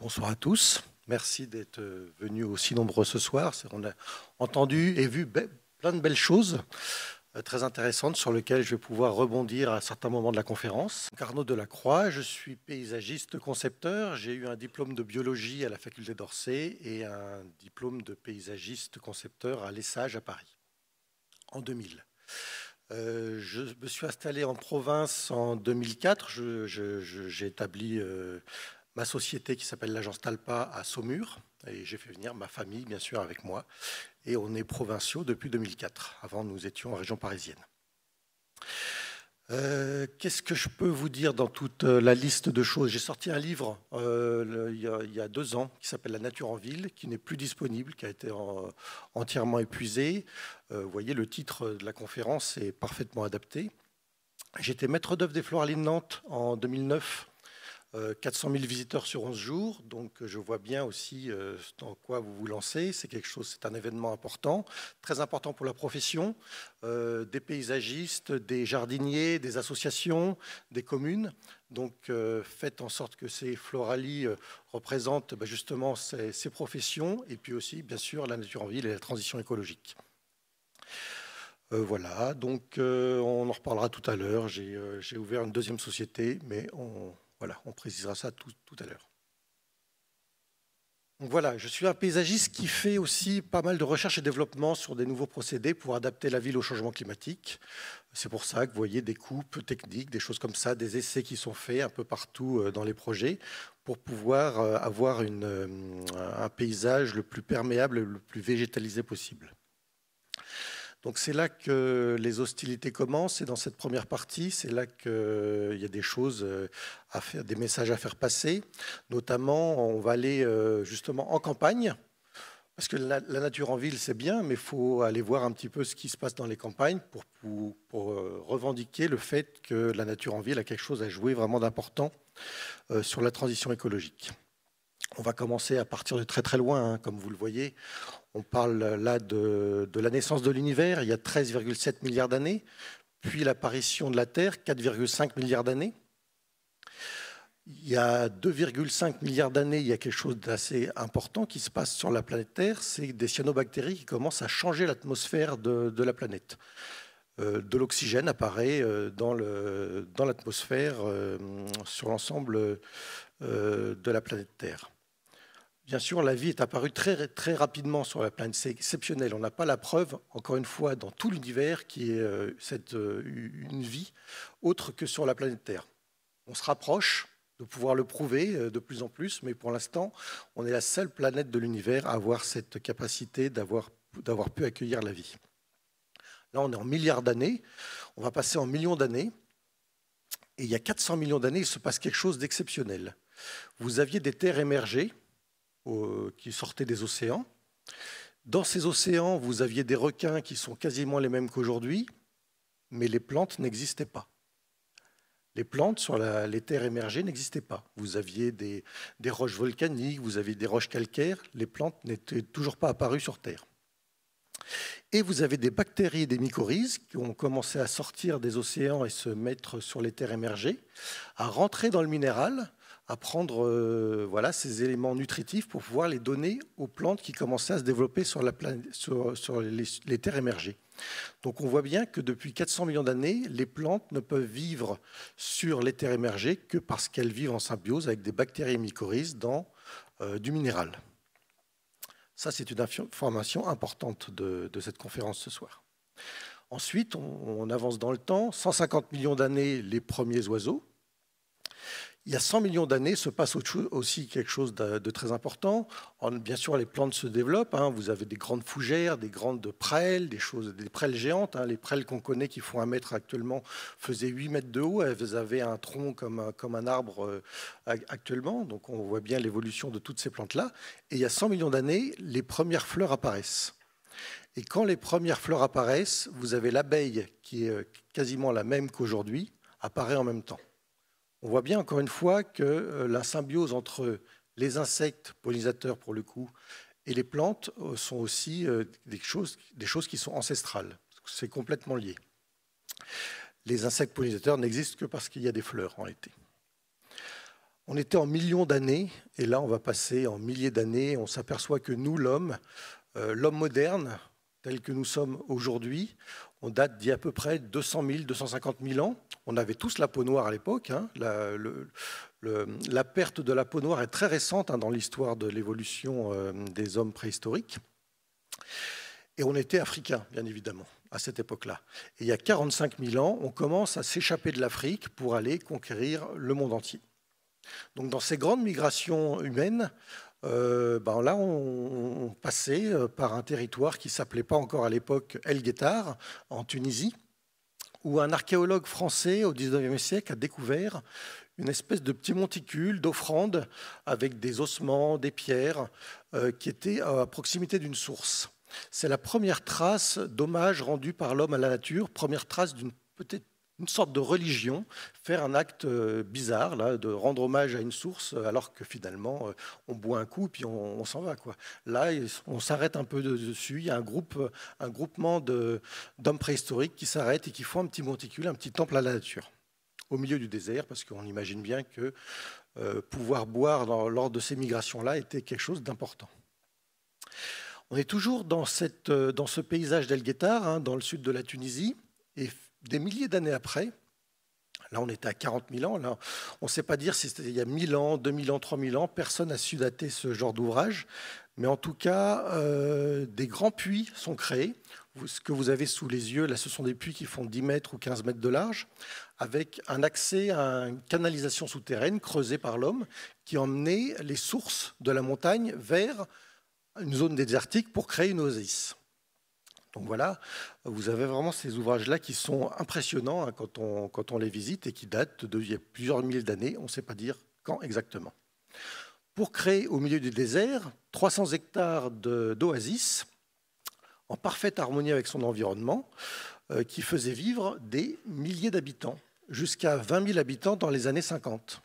Bonsoir à tous. Merci d'être euh, venus aussi nombreux ce soir. On a entendu et vu plein de belles choses euh, très intéressantes sur lesquelles je vais pouvoir rebondir à certains moments de la conférence. Carnot Delacroix, je suis paysagiste concepteur. J'ai eu un diplôme de biologie à la faculté d'Orsay et un diplôme de paysagiste concepteur à l'Essage à Paris en 2000. Euh, je me suis installé en province en 2004. J'ai établi ma société qui s'appelle l'agence Talpa à Saumur. Et j'ai fait venir ma famille, bien sûr, avec moi. Et on est provinciaux depuis 2004. Avant, nous étions en région parisienne. Euh, qu'est-ce que je peux vous dire dans toute euh, la liste de choses J'ai sorti un livre euh, il, y a, deux ans qui s'appelle La nature en ville, qui n'est plus disponible, qui a été entièrement épuisé. vous voyez, le titre de la conférence est parfaitement adapté. J'étais maître d'œuvre des Floralines Nantes en 2009 400 euh, 000 visiteurs sur 11 jours, donc euh, je vois bien aussi dans euh, quoi vous vous lancez. C'est quelque chose, c'est un événement important, très important pour la profession, des paysagistes, des jardiniers, des associations, des communes. Donc faites en sorte que ces Floralis représentent bah, justement ces, professions et puis aussi, bien sûr, la nature en ville et la transition écologique. voilà, donc on en reparlera tout à l'heure. J'ai ouvert une deuxième société, mais on, voilà, on précisera ça tout, à l'heure. voilà, je suis un paysagiste qui fait aussi pas mal de recherche et développement sur des nouveaux procédés pour adapter la ville au changement climatique. C'est pour ça que vous voyez des coupes techniques, des choses comme ça, des essais qui sont faits un peu partout euh, dans les projets pour pouvoir euh, avoir euh, un paysage le plus perméable, le plus végétalisé possible. Donc c'est là que les hostilités commencent, et dans cette première partie, c'est là qu'il euh, y a des choses euh, à faire, des messages à faire passer. Notamment, on va aller euh, justement en campagne, parce que la, nature en ville, c'est bien, mais il faut aller voir un petit peu ce qui se passe dans les campagnes pour revendiquer le fait que la nature en ville a quelque chose à jouer vraiment d'important sur la transition écologique. On va commencer à partir de très très loin, hein, comme vous le voyez. On parle euh, là de, la naissance de l'univers, il y a 13,7 milliards d'années, puis l'apparition de la Terre, 4,5 milliards d'années. Il y a 2,5 milliards d'années, il y a quelque chose d'assez important qui se passe sur la planète Terre, c'est des cyanobactéries qui commencent à changer l'atmosphère de, la planète. Euh, de l'oxygène apparaît euh, dans l'atmosphère sur l'ensemble de la planète Terre. Bien sûr, la vie est apparue très, très rapidement sur la planète. C'est exceptionnel. On n'a pas la preuve, encore une fois, dans tout l'univers, qu'il y ait une vie autre que sur la planète Terre. On se rapproche de pouvoir le prouver euh, de plus en plus, mais pour l'instant, on est la seule planète de l'univers à avoir cette capacité d'avoir pu accueillir la vie. Là, on est en milliards d'années. On va passer en millions d'années. Et il y a 400 millions d'années, il se passe quelque chose d'exceptionnel. Vous aviez des terres émergées qui sortaient des océans. Dans ces océans, vous aviez des requins qui sont quasiment les mêmes qu'aujourd'hui, mais les plantes n'existaient pas. Les plantes sur les terres émergées n'existaient pas. Vous aviez des, des, roches volcaniques, vous aviez des roches calcaires, les plantes n'étaient toujours pas apparues sur Terre. Et vous avez des bactéries et des mycorhizes qui ont commencé à sortir des océans et se mettre sur les terres émergées, à rentrer dans le minéral à prendre euh, voilà, ces éléments nutritifs pour pouvoir les donner aux plantes qui commençaient à se développer sur, la sur, les, terres émergées. Donc on voit bien que depuis 400 millions d'années, les plantes ne peuvent vivre sur les terres émergées que parce qu'elles vivent en symbiose avec des bactéries et mycorhizes dans euh, du minéral. Ça, c'est une information importante de, cette conférence ce soir. Ensuite, on avance dans le temps. 150 millions d'années, les premiers oiseaux il y a 100 millions d'années se passe aussi quelque chose de très important. Bien sûr, les plantes se développent. Hein. Vous avez des grandes fougères, des grandes prêles, des choses, des prêles géantes. Hein. Les prêles qu'on connaît qui font un mètre actuellement faisaient 8 mètres de haut. Elles avaient un tronc comme un, comme un arbre euh, actuellement. Donc on voit bien l'évolution de toutes ces plantes-là. Et il y a 100 millions d'années, les premières fleurs apparaissent. Et quand les premières fleurs apparaissent, vous avez l'abeille, qui est euh, quasiment la même qu'aujourd'hui, apparaît en même temps on voit bien encore une fois que euh, la symbiose entre les insectes pollinisateurs, pour le coup, et les plantes euh, sont aussi euh, des choses, des choses qui sont ancestrales. C'est complètement lié. Les insectes pollinisateurs n'existent que parce qu'il y a des fleurs en été. On était en millions d'années, et là on va passer en milliers d'années. On s'aperçoit que nous, l'homme, l'homme moderne, tel que nous sommes aujourd'hui, on date d'il y a à peu près 200 000, 250 000 ans. On avait tous la peau noire à l'époque. Hein. La, perte de la peau noire est très récente hein, dans l'histoire de l'évolution euh, des hommes préhistoriques. Et on était africains, bien évidemment, à cette époque-là. Et il y a 45 000 ans, on commence à s'échapper de l'Afrique pour aller conquérir le monde entier. Donc dans ces grandes migrations humaines, euh, ben là, on, passait euh, par un territoire qui s'appelait pas encore à l'époque El Guettar, en Tunisie, où un archéologue français au 19e siècle a découvert une espèce de petit monticule d'offrandes avec des ossements, des pierres, euh, qui étaient à proximité d'une source. C'est la première trace d'hommage rendu par l'homme à la nature, première trace d'une petite une sorte de religion, faire un acte euh, bizarre, de rendre hommage à une source, euh, alors que finalement, euh, on boit un coup, puis on, s'en va. Quoi. Là, on s'arrête un peu dessus. Il y a un, groupe, un groupement d'hommes préhistoriques qui s'arrêtent et qui font un petit monticule, un petit temple à la nature, au milieu du désert, parce qu'on imagine bien que pouvoir boire lors de ces migrations-là était quelque chose d'important. On est toujours dans, ce paysage d'El Guettar, hein, dans le sud de la Tunisie, et des milliers d'années après, Là, on était à 40 000 ans. on ne sait pas dire si c'était il y a 1000 ans, 2000 ans, 3000 ans. Personne n'a su dater ce genre d'ouvrage. Mais en tout cas, euh, des grands puits sont créés. Ce que vous avez sous les yeux, là, ce sont des puits qui font 10 mètres ou 15 mètres de large, avec un accès à une canalisation souterraine creusée par l'homme qui emmenait les sources de la montagne vers une zone désertique pour créer une oasis. Donc voilà, vous avez vraiment ces ouvrages-là qui sont impressionnants hein, quand, on, les visite et qui datent de plusieurs milliers d'années, on ne sait pas dire quand exactement. Pour créer au milieu du désert 300 hectares d'oasis en parfaite harmonie avec son environnement, euh, qui faisait vivre des milliers d'habitants, jusqu'à 20 000 habitants dans les années 50.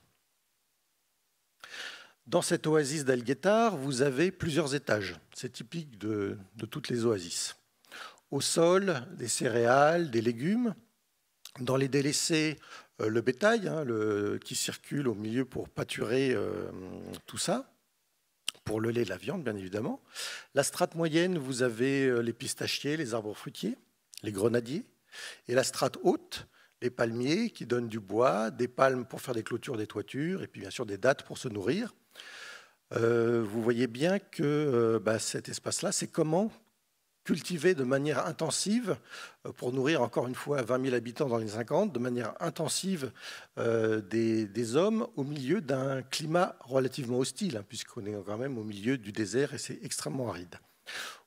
Dans cette oasis d'Alguetar, vous avez plusieurs étages. C'est typique de, toutes les oasis au sol des céréales, des légumes. Dans les délaissés, euh, le bétail hein, qui circule au milieu pour pâturer euh, tout ça, pour le lait et la viande, bien évidemment. La strate moyenne, vous avez euh, les pistachiers, les arbres fruitiers, les grenadiers. Et la strate haute, les palmiers qui donnent du bois, des palmes pour faire des clôtures des toitures, et puis bien sûr des dattes pour se nourrir. vous voyez bien que bah, cet espace-là, c'est comment cultivés de manière intensive euh, pour nourrir encore une fois 20 000 habitants dans les 50, de manière intensive euh, des, hommes au milieu d'un climat relativement hostile, hein, puisqu'on est quand même au milieu du désert et c'est extrêmement aride.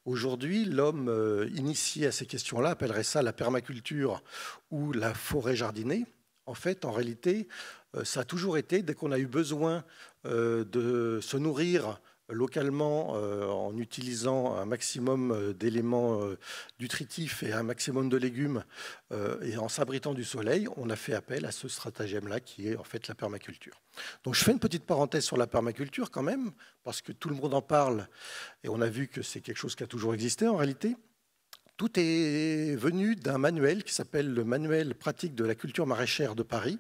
Aujourd'hui, l'homme euh, initié à ces questions-là appellerait ça la permaculture ou la forêt jardinée. En fait, en réalité, ça a toujours été, dès qu'on a eu besoin de se nourrir localement euh, en utilisant un maximum euh, d'éléments euh, nutritifs et un maximum de légumes et en s'abritant du soleil, on a fait appel à ce stratagème-là qui est en fait la permaculture. Donc je fais une petite parenthèse sur la permaculture quand même, parce que tout le monde en parle et on a vu que c'est quelque chose qui a toujours existé en réalité. Tout est venu d'un manuel qui s'appelle le Manuel pratique de la culture maraîchère de Paris,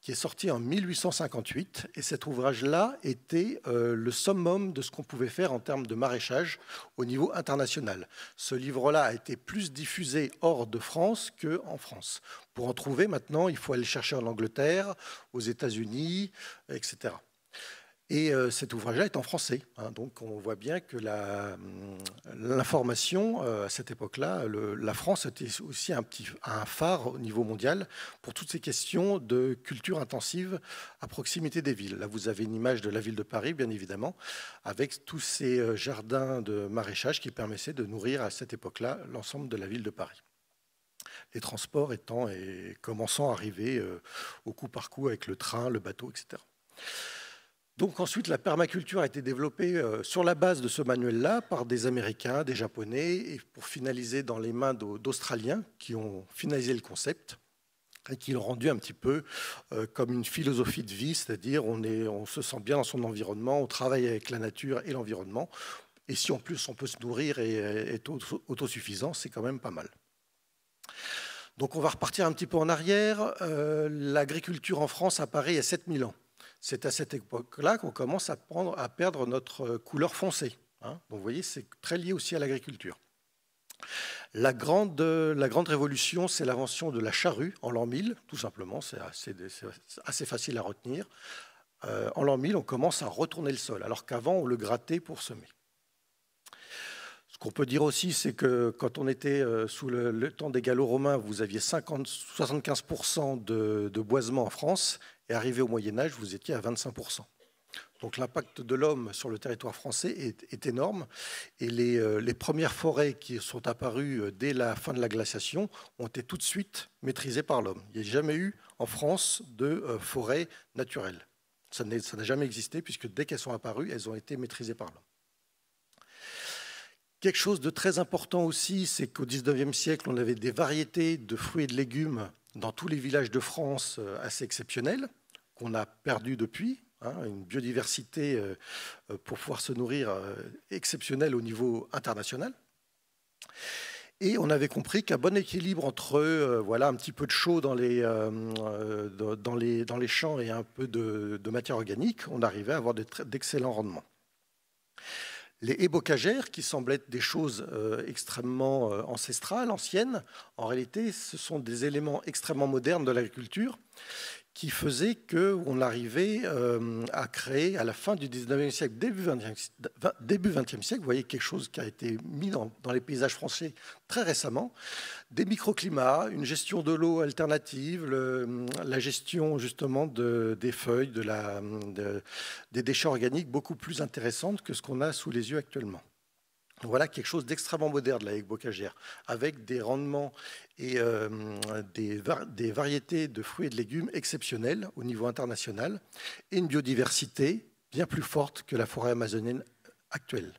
qui est sorti en 1858. Et cet ouvrage-là était euh, le summum de ce qu'on pouvait faire en termes de maraîchage au niveau international. Ce livre-là a été plus diffusé hors de France qu'en France. Pour en trouver maintenant, il faut aller chercher en Angleterre, aux États-Unis, etc. Et euh, cet ouvrage-là est en français. Hein. donc on voit bien que hum, l'information, euh, à cette époque-là, la France était aussi un, phare au niveau mondial pour toutes ces questions de culture intensive à proximité des villes. Là, vous avez une image de la ville de Paris, bien évidemment, avec tous ces euh, jardins de maraîchage qui permettaient de nourrir à cette époque-là l'ensemble de la ville de Paris les transports étant et commençant à arriver au coup par coup avec le train, le bateau, etc. Donc ensuite, la permaculture a été développée euh, sur la base de ce manuel-là par des Américains, des Japonais, et pour finaliser dans les mains d'Australiens qui ont finalisé le concept et qui l'ont rendu un petit peu euh, comme une philosophie de vie, c'est-à-dire on, se sent bien dans son environnement, on travaille avec la nature et l'environnement, et si en plus on peut se nourrir et être autosuffisant, c'est quand même pas mal. Donc on va repartir un petit peu en arrière. Euh, l'agriculture en France apparaît il y a 7000 ans. C'est à cette époque-là qu'on commence à, perdre notre euh, couleur foncée. Hein. vous voyez, c'est très lié aussi à l'agriculture. La grande, euh, révolution, c'est l'invention de la charrue en l'an 1000, tout simplement, c'est assez, facile à retenir. Euh, en l'an 1000, on commence à retourner le sol, alors qu'avant, on le grattait pour semer. Ce qu'on peut dire aussi, c'est que quand on était sous le, temps des Gallo-Romains, vous aviez 75% de boisement en France, et arrivé au Moyen Âge, vous étiez à 25%. Donc l'impact de l'homme sur le territoire français est, énorme et euh, les, premières forêts qui sont apparues euh, dès la fin de la glaciation ont été tout de suite maîtrisées par l'homme. Il n'y a jamais eu en France de euh, forêts naturelles. Ça n'a jamais existé puisque dès qu'elles sont apparues, elles ont été maîtrisées par l'homme. Quelque chose de très important aussi, c'est qu'au XIXe siècle, on avait des variétés de fruits et de légumes dans tous les villages de France assez exceptionnelles a perdu depuis, hein, une biodiversité euh, pour pouvoir se nourrir euh, exceptionnelle au niveau international. Et on avait compris qu'un bon équilibre entre euh, voilà, un petit peu de chaud dans les, dans les, dans les champs et un peu de, matière organique, on arrivait à avoir d'excellents rendements. Les ébocagères, qui semblent être des choses extrêmement ancestrales, anciennes, en réalité, ce sont des éléments extrêmement modernes de l'agriculture qui faisait qu'on arrivait euh, à créer, à la fin du 19e siècle, début 20e, siècle, vous voyez quelque chose qui a été mis dans, les paysages français très récemment, des microclimats, une gestion de l'eau alternative, la gestion justement des feuilles, de la, des déchets organiques beaucoup plus intéressante que ce qu'on a sous les yeux actuellement. Voilà quelque chose d'extrêmement moderne, la bocagère, avec des rendements et euh, des, variétés de fruits et de légumes exceptionnels au niveau international, et une biodiversité bien plus forte que la forêt amazonienne actuelle.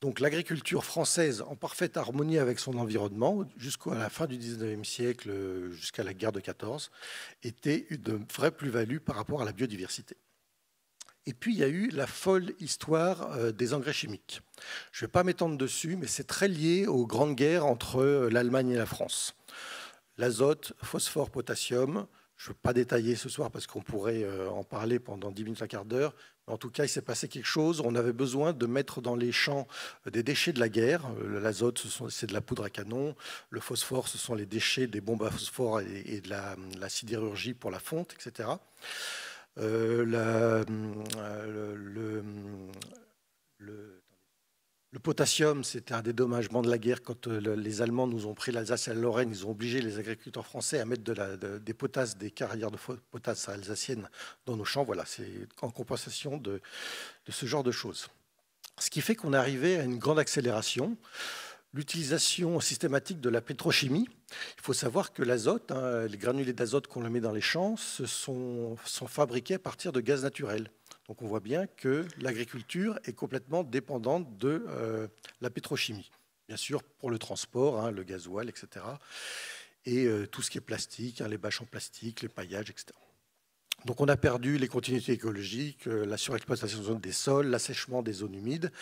Donc l'agriculture française en parfaite harmonie avec son environnement, jusqu'à la fin du 19e siècle, jusqu'à la guerre de 14, était une vraie plus-value par rapport à la biodiversité. Et puis, il y a eu la folle histoire euh, des engrais chimiques. Je ne vais pas m'étendre dessus, mais c'est très lié aux grandes guerres entre euh, l'Allemagne et la France. L'azote, phosphore, potassium, je ne veux pas détailler ce soir parce qu'on pourrait euh, en parler pendant 10 minutes, un quart d'heure. En tout cas, il s'est passé quelque chose. On avait besoin de mettre dans les champs des déchets de la guerre. L'azote, c'est de la poudre à canon. Le phosphore, ce sont les déchets des bombes à phosphore et de de la sidérurgie pour la fonte, etc. Euh, euh, le, potassium, c'était un dédommagement de la guerre. Quand euh, les Allemands nous ont pris l'Alsace et Lorraine, ils ont obligé les agriculteurs français à mettre des potasses, des carrières de potasse alsaciennes dans nos champs. Voilà, c'est en compensation de, de, ce genre de choses. Ce qui fait qu'on est arrivé à une grande accélération l'utilisation systématique de la pétrochimie. Il faut savoir que l'azote, hein, les granulés d'azote qu'on met dans les champs, sont, fabriqués à partir de gaz naturel. Donc on voit bien que l'agriculture est complètement dépendante de euh, la pétrochimie. Bien sûr, pour le transport, hein, le gasoil, etc. Et euh, tout ce qui est plastique, hein, les bâches en plastique, les paillages, etc. Donc on a perdu les continuités écologiques, euh, la surexploitation des sols, l'assèchement des zones humides,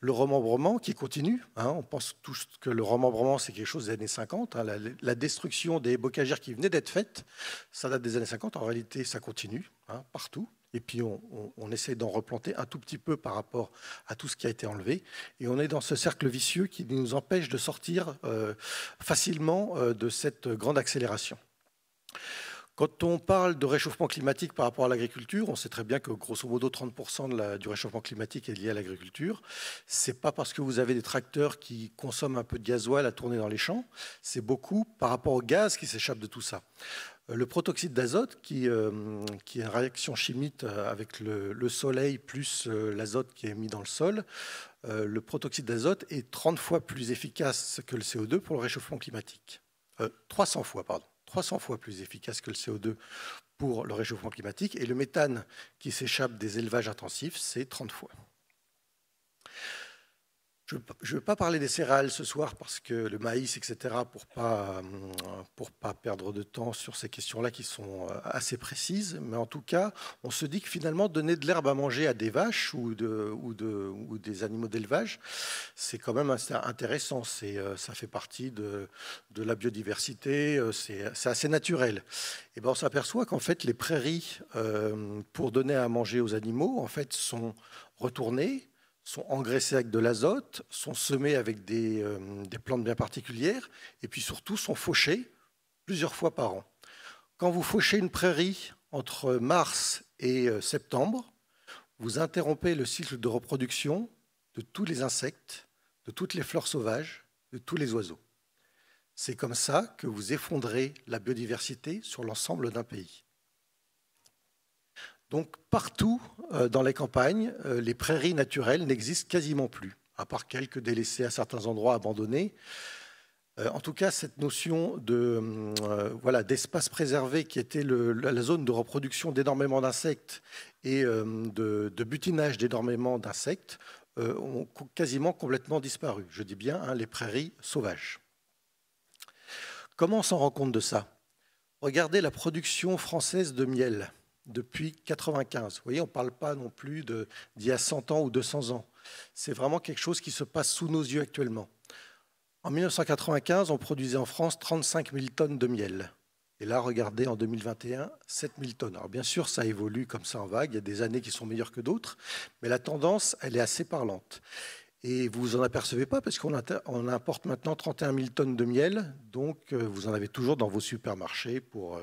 le remembrement qui continue. Hein. on pense tous que le remembrement, c'est quelque chose des années 50. Hein. la, destruction des bocagères qui venait d'être faites, ça date des années 50. En réalité, ça continue hein, partout. Et puis on, essaie d'en replanter un tout petit peu par rapport à tout ce qui a été enlevé. Et on est dans ce cercle vicieux qui nous empêche de sortir euh, facilement euh, de cette grande accélération. Quand on parle de réchauffement climatique par rapport à l'agriculture, on sait très bien que grosso modo 30% du réchauffement climatique est lié à l'agriculture. Ce n'est pas parce que vous avez des tracteurs qui consomment un peu de gasoil à tourner dans les champs, c'est beaucoup par rapport au gaz qui s'échappe de tout ça. Euh, le protoxyde d'azote, euh, qui, est une réaction chimique euh, avec le, soleil plus l'azote qui est mis dans le sol, le protoxyde d'azote est 30 fois plus efficace que le CO2 pour le réchauffement climatique. 300 fois, pardon. 300 fois plus efficace que le CO2 pour le réchauffement climatique, et le méthane qui s'échappe des élevages intensifs, c'est 30 fois. Je ne veux pas parler des céréales ce soir parce que le maïs, etc., pour ne pas, pour pas perdre de temps sur ces questions-là qui sont euh, assez précises. Mais en tout cas, on se dit que finalement, donner de l'herbe à manger à des vaches ou, de, ou, de, ou des animaux d'élevage, c'est quand même intéressant. Euh, ça fait partie de, de la biodiversité, euh, c'est assez naturel. Et ben, on s'aperçoit qu'en fait, les prairies pour donner à manger aux animaux en fait, sont retournées sont engraissés avec de l'azote, sont semés avec des, euh, des, plantes bien particulières, et puis surtout sont fauchés plusieurs fois par an. Quand vous fauchez une prairie entre mars et euh, septembre, vous interrompez le cycle de reproduction de tous les insectes, de toutes les fleurs sauvages, de tous les oiseaux. C'est comme ça que vous effondrez la biodiversité sur l'ensemble d'un pays. Donc partout euh, dans les campagnes, euh, les prairies naturelles n'existent quasiment plus, à part quelques délaissés à certains endroits abandonnés. Euh, en tout cas, cette notion de voilà d'espace préservé qui était la zone de reproduction d'énormément d'insectes et de, butinage d'énormément d'insectes ont quasiment complètement disparu. Je dis bien hein, les prairies sauvages. Comment on s'en rend compte de ça Regardez la production française de miel depuis 1995, Vous voyez, on ne parle pas non plus d'il y a 100 ans ou 200 ans. C'est vraiment quelque chose qui se passe sous nos yeux actuellement. En 1995, on produisait en France 35 000 tonnes de miel. Et là, regardez, en 2021, 7 000 tonnes. Alors bien sûr, ça évolue comme ça en vague. Il y a des années qui sont meilleures que d'autres, mais la tendance, elle est assez parlante. Et vous en apercevez pas parce qu'on importe maintenant 31 000 tonnes de miel, donc euh, vous en avez toujours dans vos supermarchés pour, euh,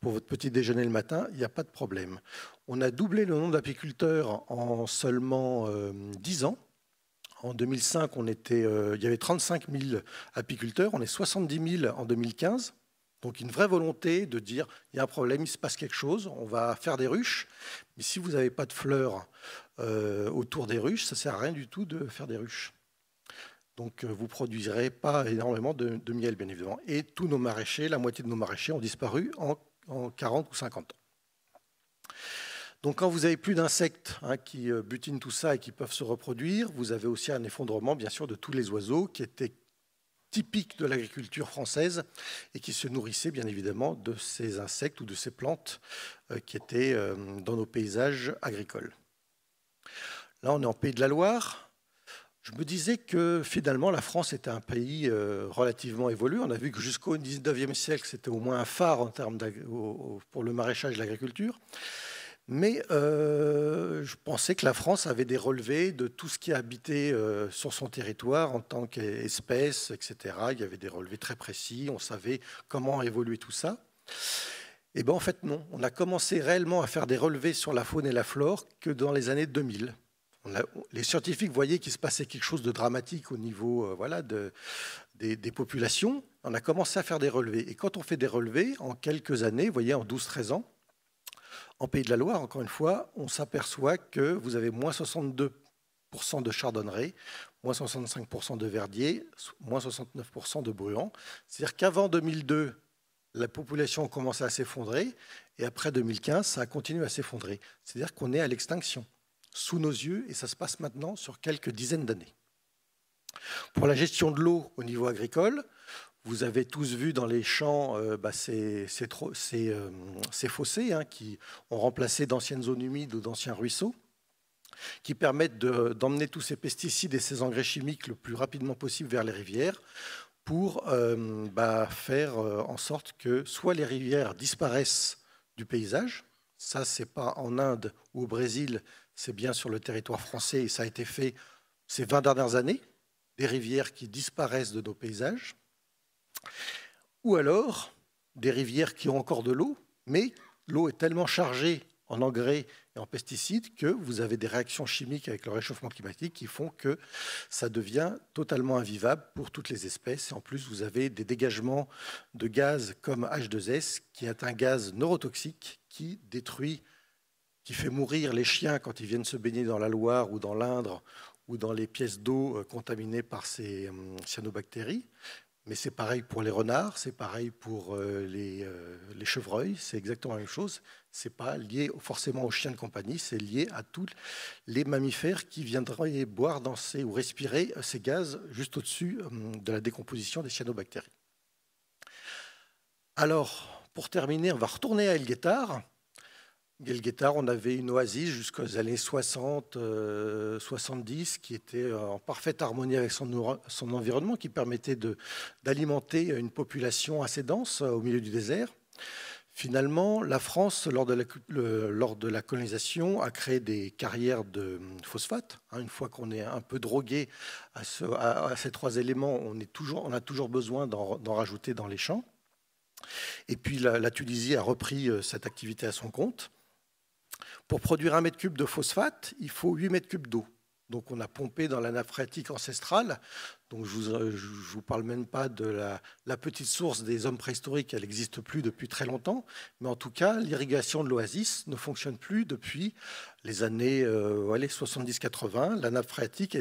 pour votre petit déjeuner le matin, il n'y a pas de problème. On a doublé le nombre d'apiculteurs en seulement 10 euh, ans. En 2005, on il y avait 35 000 apiculteurs, on est 70 000 en 2015. Donc une vraie volonté de dire, il y a un problème, il se passe quelque chose, on va faire des ruches. Mais si vous n'avez pas de fleurs, euh, autour des ruches, ça ne sert à rien du tout de faire des ruches. Donc euh, vous ne produirez pas énormément de, miel, bien évidemment. Et tous nos maraîchers, la moitié de nos maraîchers ont disparu en, 40 ou 50 ans. Donc quand vous avez plus d'insectes hein, qui euh, butinent tout ça et qui peuvent se reproduire, vous avez aussi un effondrement, bien sûr, de tous les oiseaux qui étaient typiques de l'agriculture française et qui se nourrissaient, bien évidemment, de ces insectes ou de ces plantes qui étaient dans nos paysages agricoles. Là, on est en Pays de la Loire. Je me disais que finalement, la France était un pays euh, relativement évolué. On a vu que jusqu'au 19e siècle, c'était au moins un phare en termes pour le maraîchage et l'agriculture. Mais euh, je pensais que la France avait des relevés de tout ce qui habitait euh, sur son territoire en tant qu'espèce, etc. Il y avait des relevés très précis, on savait comment évoluer tout ça. Et eh bien en fait non, on a commencé réellement à faire des relevés sur la faune et la flore que dans les années 2000 les scientifiques voyaient qu'il se passait quelque chose de dramatique au niveau euh, voilà, des, populations. On a commencé à faire des relevés. Et quand on fait des relevés, en quelques années, vous voyez, en 12-13 ans, en Pays de la Loire, encore une fois, on s'aperçoit que vous avez moins 62% de chardonneret, moins 65% de verdier, moins 69% de bruant. C'est-à-dire qu'avant 2002, la population commençait à s'effondrer, et après 2015, ça a continué à s'effondrer. C'est-à-dire qu'on est à l'extinction sous nos yeux et ça se passe maintenant sur quelques dizaines d'années. Pour la gestion de l'eau au niveau agricole, vous avez tous vu dans les champs euh, bah, euh, ces, fossés hein, qui ont remplacé d'anciennes zones humides ou d'anciens ruisseaux, qui permettent d'emmener tous ces pesticides et ces engrais chimiques le plus rapidement possible vers les rivières pour euh, bah, faire en sorte que soit les rivières disparaissent du paysage, ça c'est pas en Inde ou au Brésil, c'est bien sur le territoire français, et ça a été fait ces 20 dernières années, des rivières qui disparaissent de nos paysages, ou alors des rivières qui ont encore de l'eau, mais l'eau est tellement chargée en engrais et en pesticides que vous avez des réactions chimiques avec le réchauffement climatique qui font que ça devient totalement invivable pour toutes les espèces. Et en plus, vous avez des dégagements de gaz comme H2S, qui est un gaz neurotoxique qui détruit qui fait mourir les chiens quand ils viennent se baigner dans la Loire ou dans l'Indre ou dans les pièces d'eau euh, contaminées par ces euh, cyanobactéries. Mais c'est pareil pour les renards, c'est pareil pour euh, les, chevreuils, c'est exactement la même chose. Ce n'est pas lié forcément aux chiens de compagnie, c'est lié à tous les mammifères qui viendraient boire, danser ou respirer ces gaz juste au-dessus de la décomposition des cyanobactéries. Alors, pour terminer, on va retourner à El Gelguettar, on avait une oasis jusqu'aux années 60, 70, euh, qui était en parfaite harmonie avec son, environnement, qui permettait d'alimenter une population assez dense euh, au milieu du désert. Finalement, la France, lors de la, colonisation, a créé des carrières de euh, phosphate. Hein, une fois qu'on est un peu drogué à, ces trois éléments, on, a toujours besoin d'en rajouter dans les champs. Et puis la Tunisie a repris cette activité à son compte. Pour produire un mètre cube de phosphate, il faut 8 mètres cubes d'eau. Donc on a pompé dans la nappe phréatique ancestrale. Donc je ne euh, vous, parle même pas de la, petite source des hommes préhistoriques, elle n'existe plus depuis très longtemps. Mais en tout cas, l'irrigation de l'oasis ne fonctionne plus depuis les années euh, 70-80, la nappe phréatique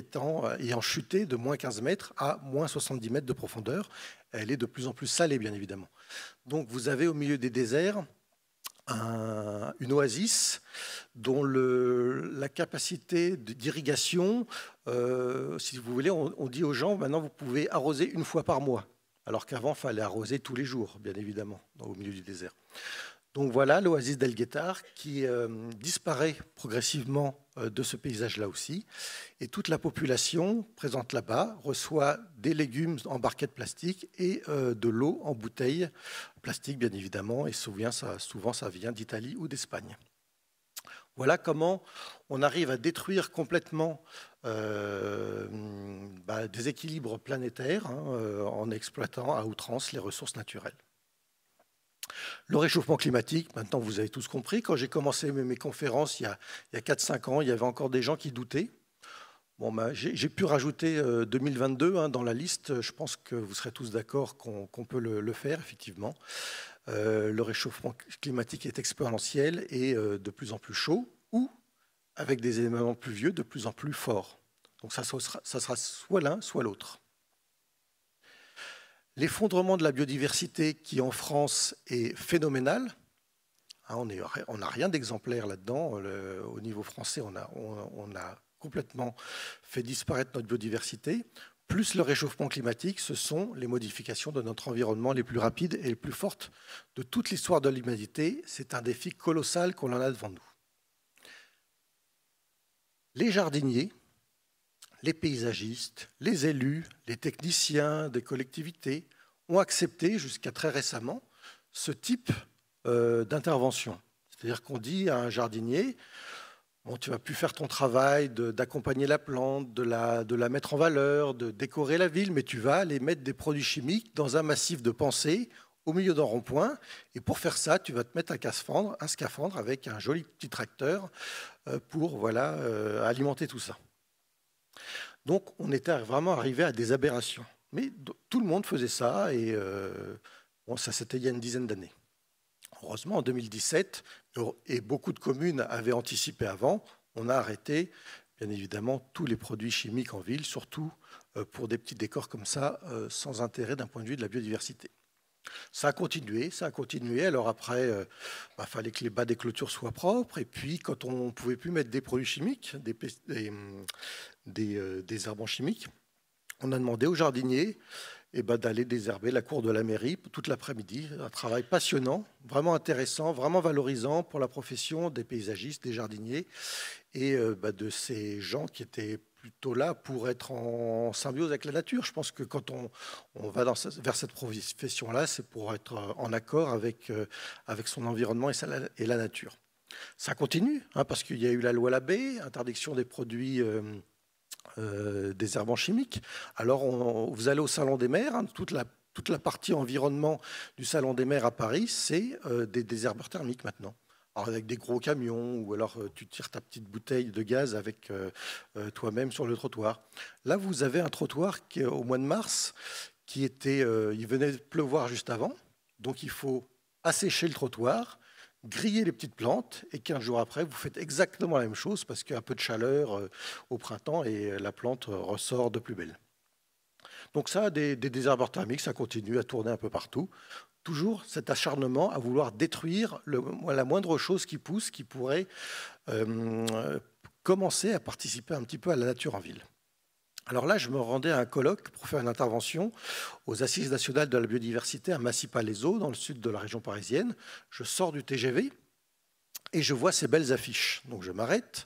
ayant chuté de moins 15 mètres à moins 70 mètres de profondeur. Elle est de plus en plus salée, bien évidemment. Donc vous avez au milieu des déserts un, une oasis dont le, la capacité d'irrigation, euh, si vous voulez, on, dit aux gens maintenant vous pouvez arroser une fois par mois, alors qu'avant fallait arroser tous les jours, bien évidemment, au milieu du désert. Donc voilà l'oasis d'El Guettar qui euh, disparaît progressivement euh, de ce paysage-là aussi. Et toute la population présente là-bas reçoit des légumes en barquette plastique et euh, de l'eau en bouteille plastique, bien évidemment, et souvent ça, vient d'Italie ou d'Espagne. Voilà comment on arrive à détruire complètement euh, bah, des équilibres planétaires hein, en exploitant à outrance les ressources naturelles. Le réchauffement climatique, maintenant vous avez tous compris, quand j'ai commencé mes, conférences il y a, quatre 4-5 ans, il y avait encore des gens qui doutaient. Bon, ben, j'ai pu rajouter 2022 euh, hein, dans la liste. Je pense que vous serez tous d'accord qu'on peut le, faire, effectivement. Euh, le réchauffement climatique est exponentiel et euh, de plus en plus chaud, ou avec des éléments pluvieux de plus en plus forts. Donc ça sera soit l'un, soit l'autre. L'effondrement de la biodiversité qui en France est phénoménal. Hein, on n'a rien d'exemplaire là-dedans. Au niveau français, on a, complètement fait disparaître notre biodiversité. Plus le réchauffement climatique, ce sont les modifications de notre environnement les plus rapides et les plus fortes de toute l'histoire de l'humanité. C'est un défi colossal qu'on en a devant nous. Les jardiniers les paysagistes, les élus, les techniciens des collectivités ont accepté jusqu'à très récemment ce type euh, d'intervention. C'est-à-dire qu'on dit à un jardinier, bon, tu vas plus faire ton travail d'accompagner la plante, de la, mettre en valeur, de décorer la ville, mais tu vas aller mettre des produits chimiques dans un massif de pensée au milieu d'un rond-point. Et pour faire ça, tu vas te mettre un scaphandre, un scaphandre avec un joli petit tracteur euh, pour voilà, euh, alimenter tout ça. Donc on était vraiment arrivé à des aberrations. Mais tout le monde faisait ça, et euh, ça c'était il y a une dizaine d'années. Heureusement, en 2017, et beaucoup de communes avaient anticipé avant, on a arrêté, bien évidemment, tous les produits chimiques en ville, surtout euh, pour des petits décors comme ça, euh, sans intérêt d'un point de vue de la biodiversité. Ça a continué, ça a continué. Alors après, il bah, fallait que les bas des clôtures soient propres. Et puis, quand on ne pouvait plus mettre des produits chimiques, des, des, hum, des, euh, des chimiques, on a demandé aux jardiniers eh ben, d'aller désherber la cour de la mairie toute l'après-midi. Un travail passionnant, vraiment intéressant, vraiment valorisant pour la profession des paysagistes, des jardiniers et euh, bah, de ces gens qui étaient plutôt là pour être en symbiose avec la nature. Je pense que quand on, va vers cette profession-là, c'est pour être euh, en accord avec, son environnement et, la nature. Ça continue, hein, parce qu'il y a eu la loi Labbé, interdiction des produits... Euh, des herbants chimiques. Alors, vous allez au Salon des mers, hein, toute la partie environnement du Salon des mers à Paris, c'est euh, des désherbeurs thermiques maintenant. Alors avec des gros camions, ou alors euh, tu tires ta petite bouteille de gaz avec toi-même sur le trottoir. Là, vous avez un trottoir qui, au mois de mars, qui était, il venait de pleuvoir juste avant, donc il faut assécher le trottoir, griller les petites plantes et 15 jours après, vous faites exactement la même chose parce qu'il y a un peu de chaleur euh, au printemps et euh, la plante euh, ressort de plus belle. Donc ça, des, des thermiques, ça continue à tourner un peu partout. Toujours cet acharnement à vouloir détruire la moindre chose qui pousse, qui pourrait commencer à participer un petit peu à la nature en ville. Alors là, je me rendais à un colloque pour faire une intervention aux Assises nationales de la biodiversité à les eaux dans le sud de la région parisienne. Je sors du TGV et je vois ces belles affiches. Donc je m'arrête.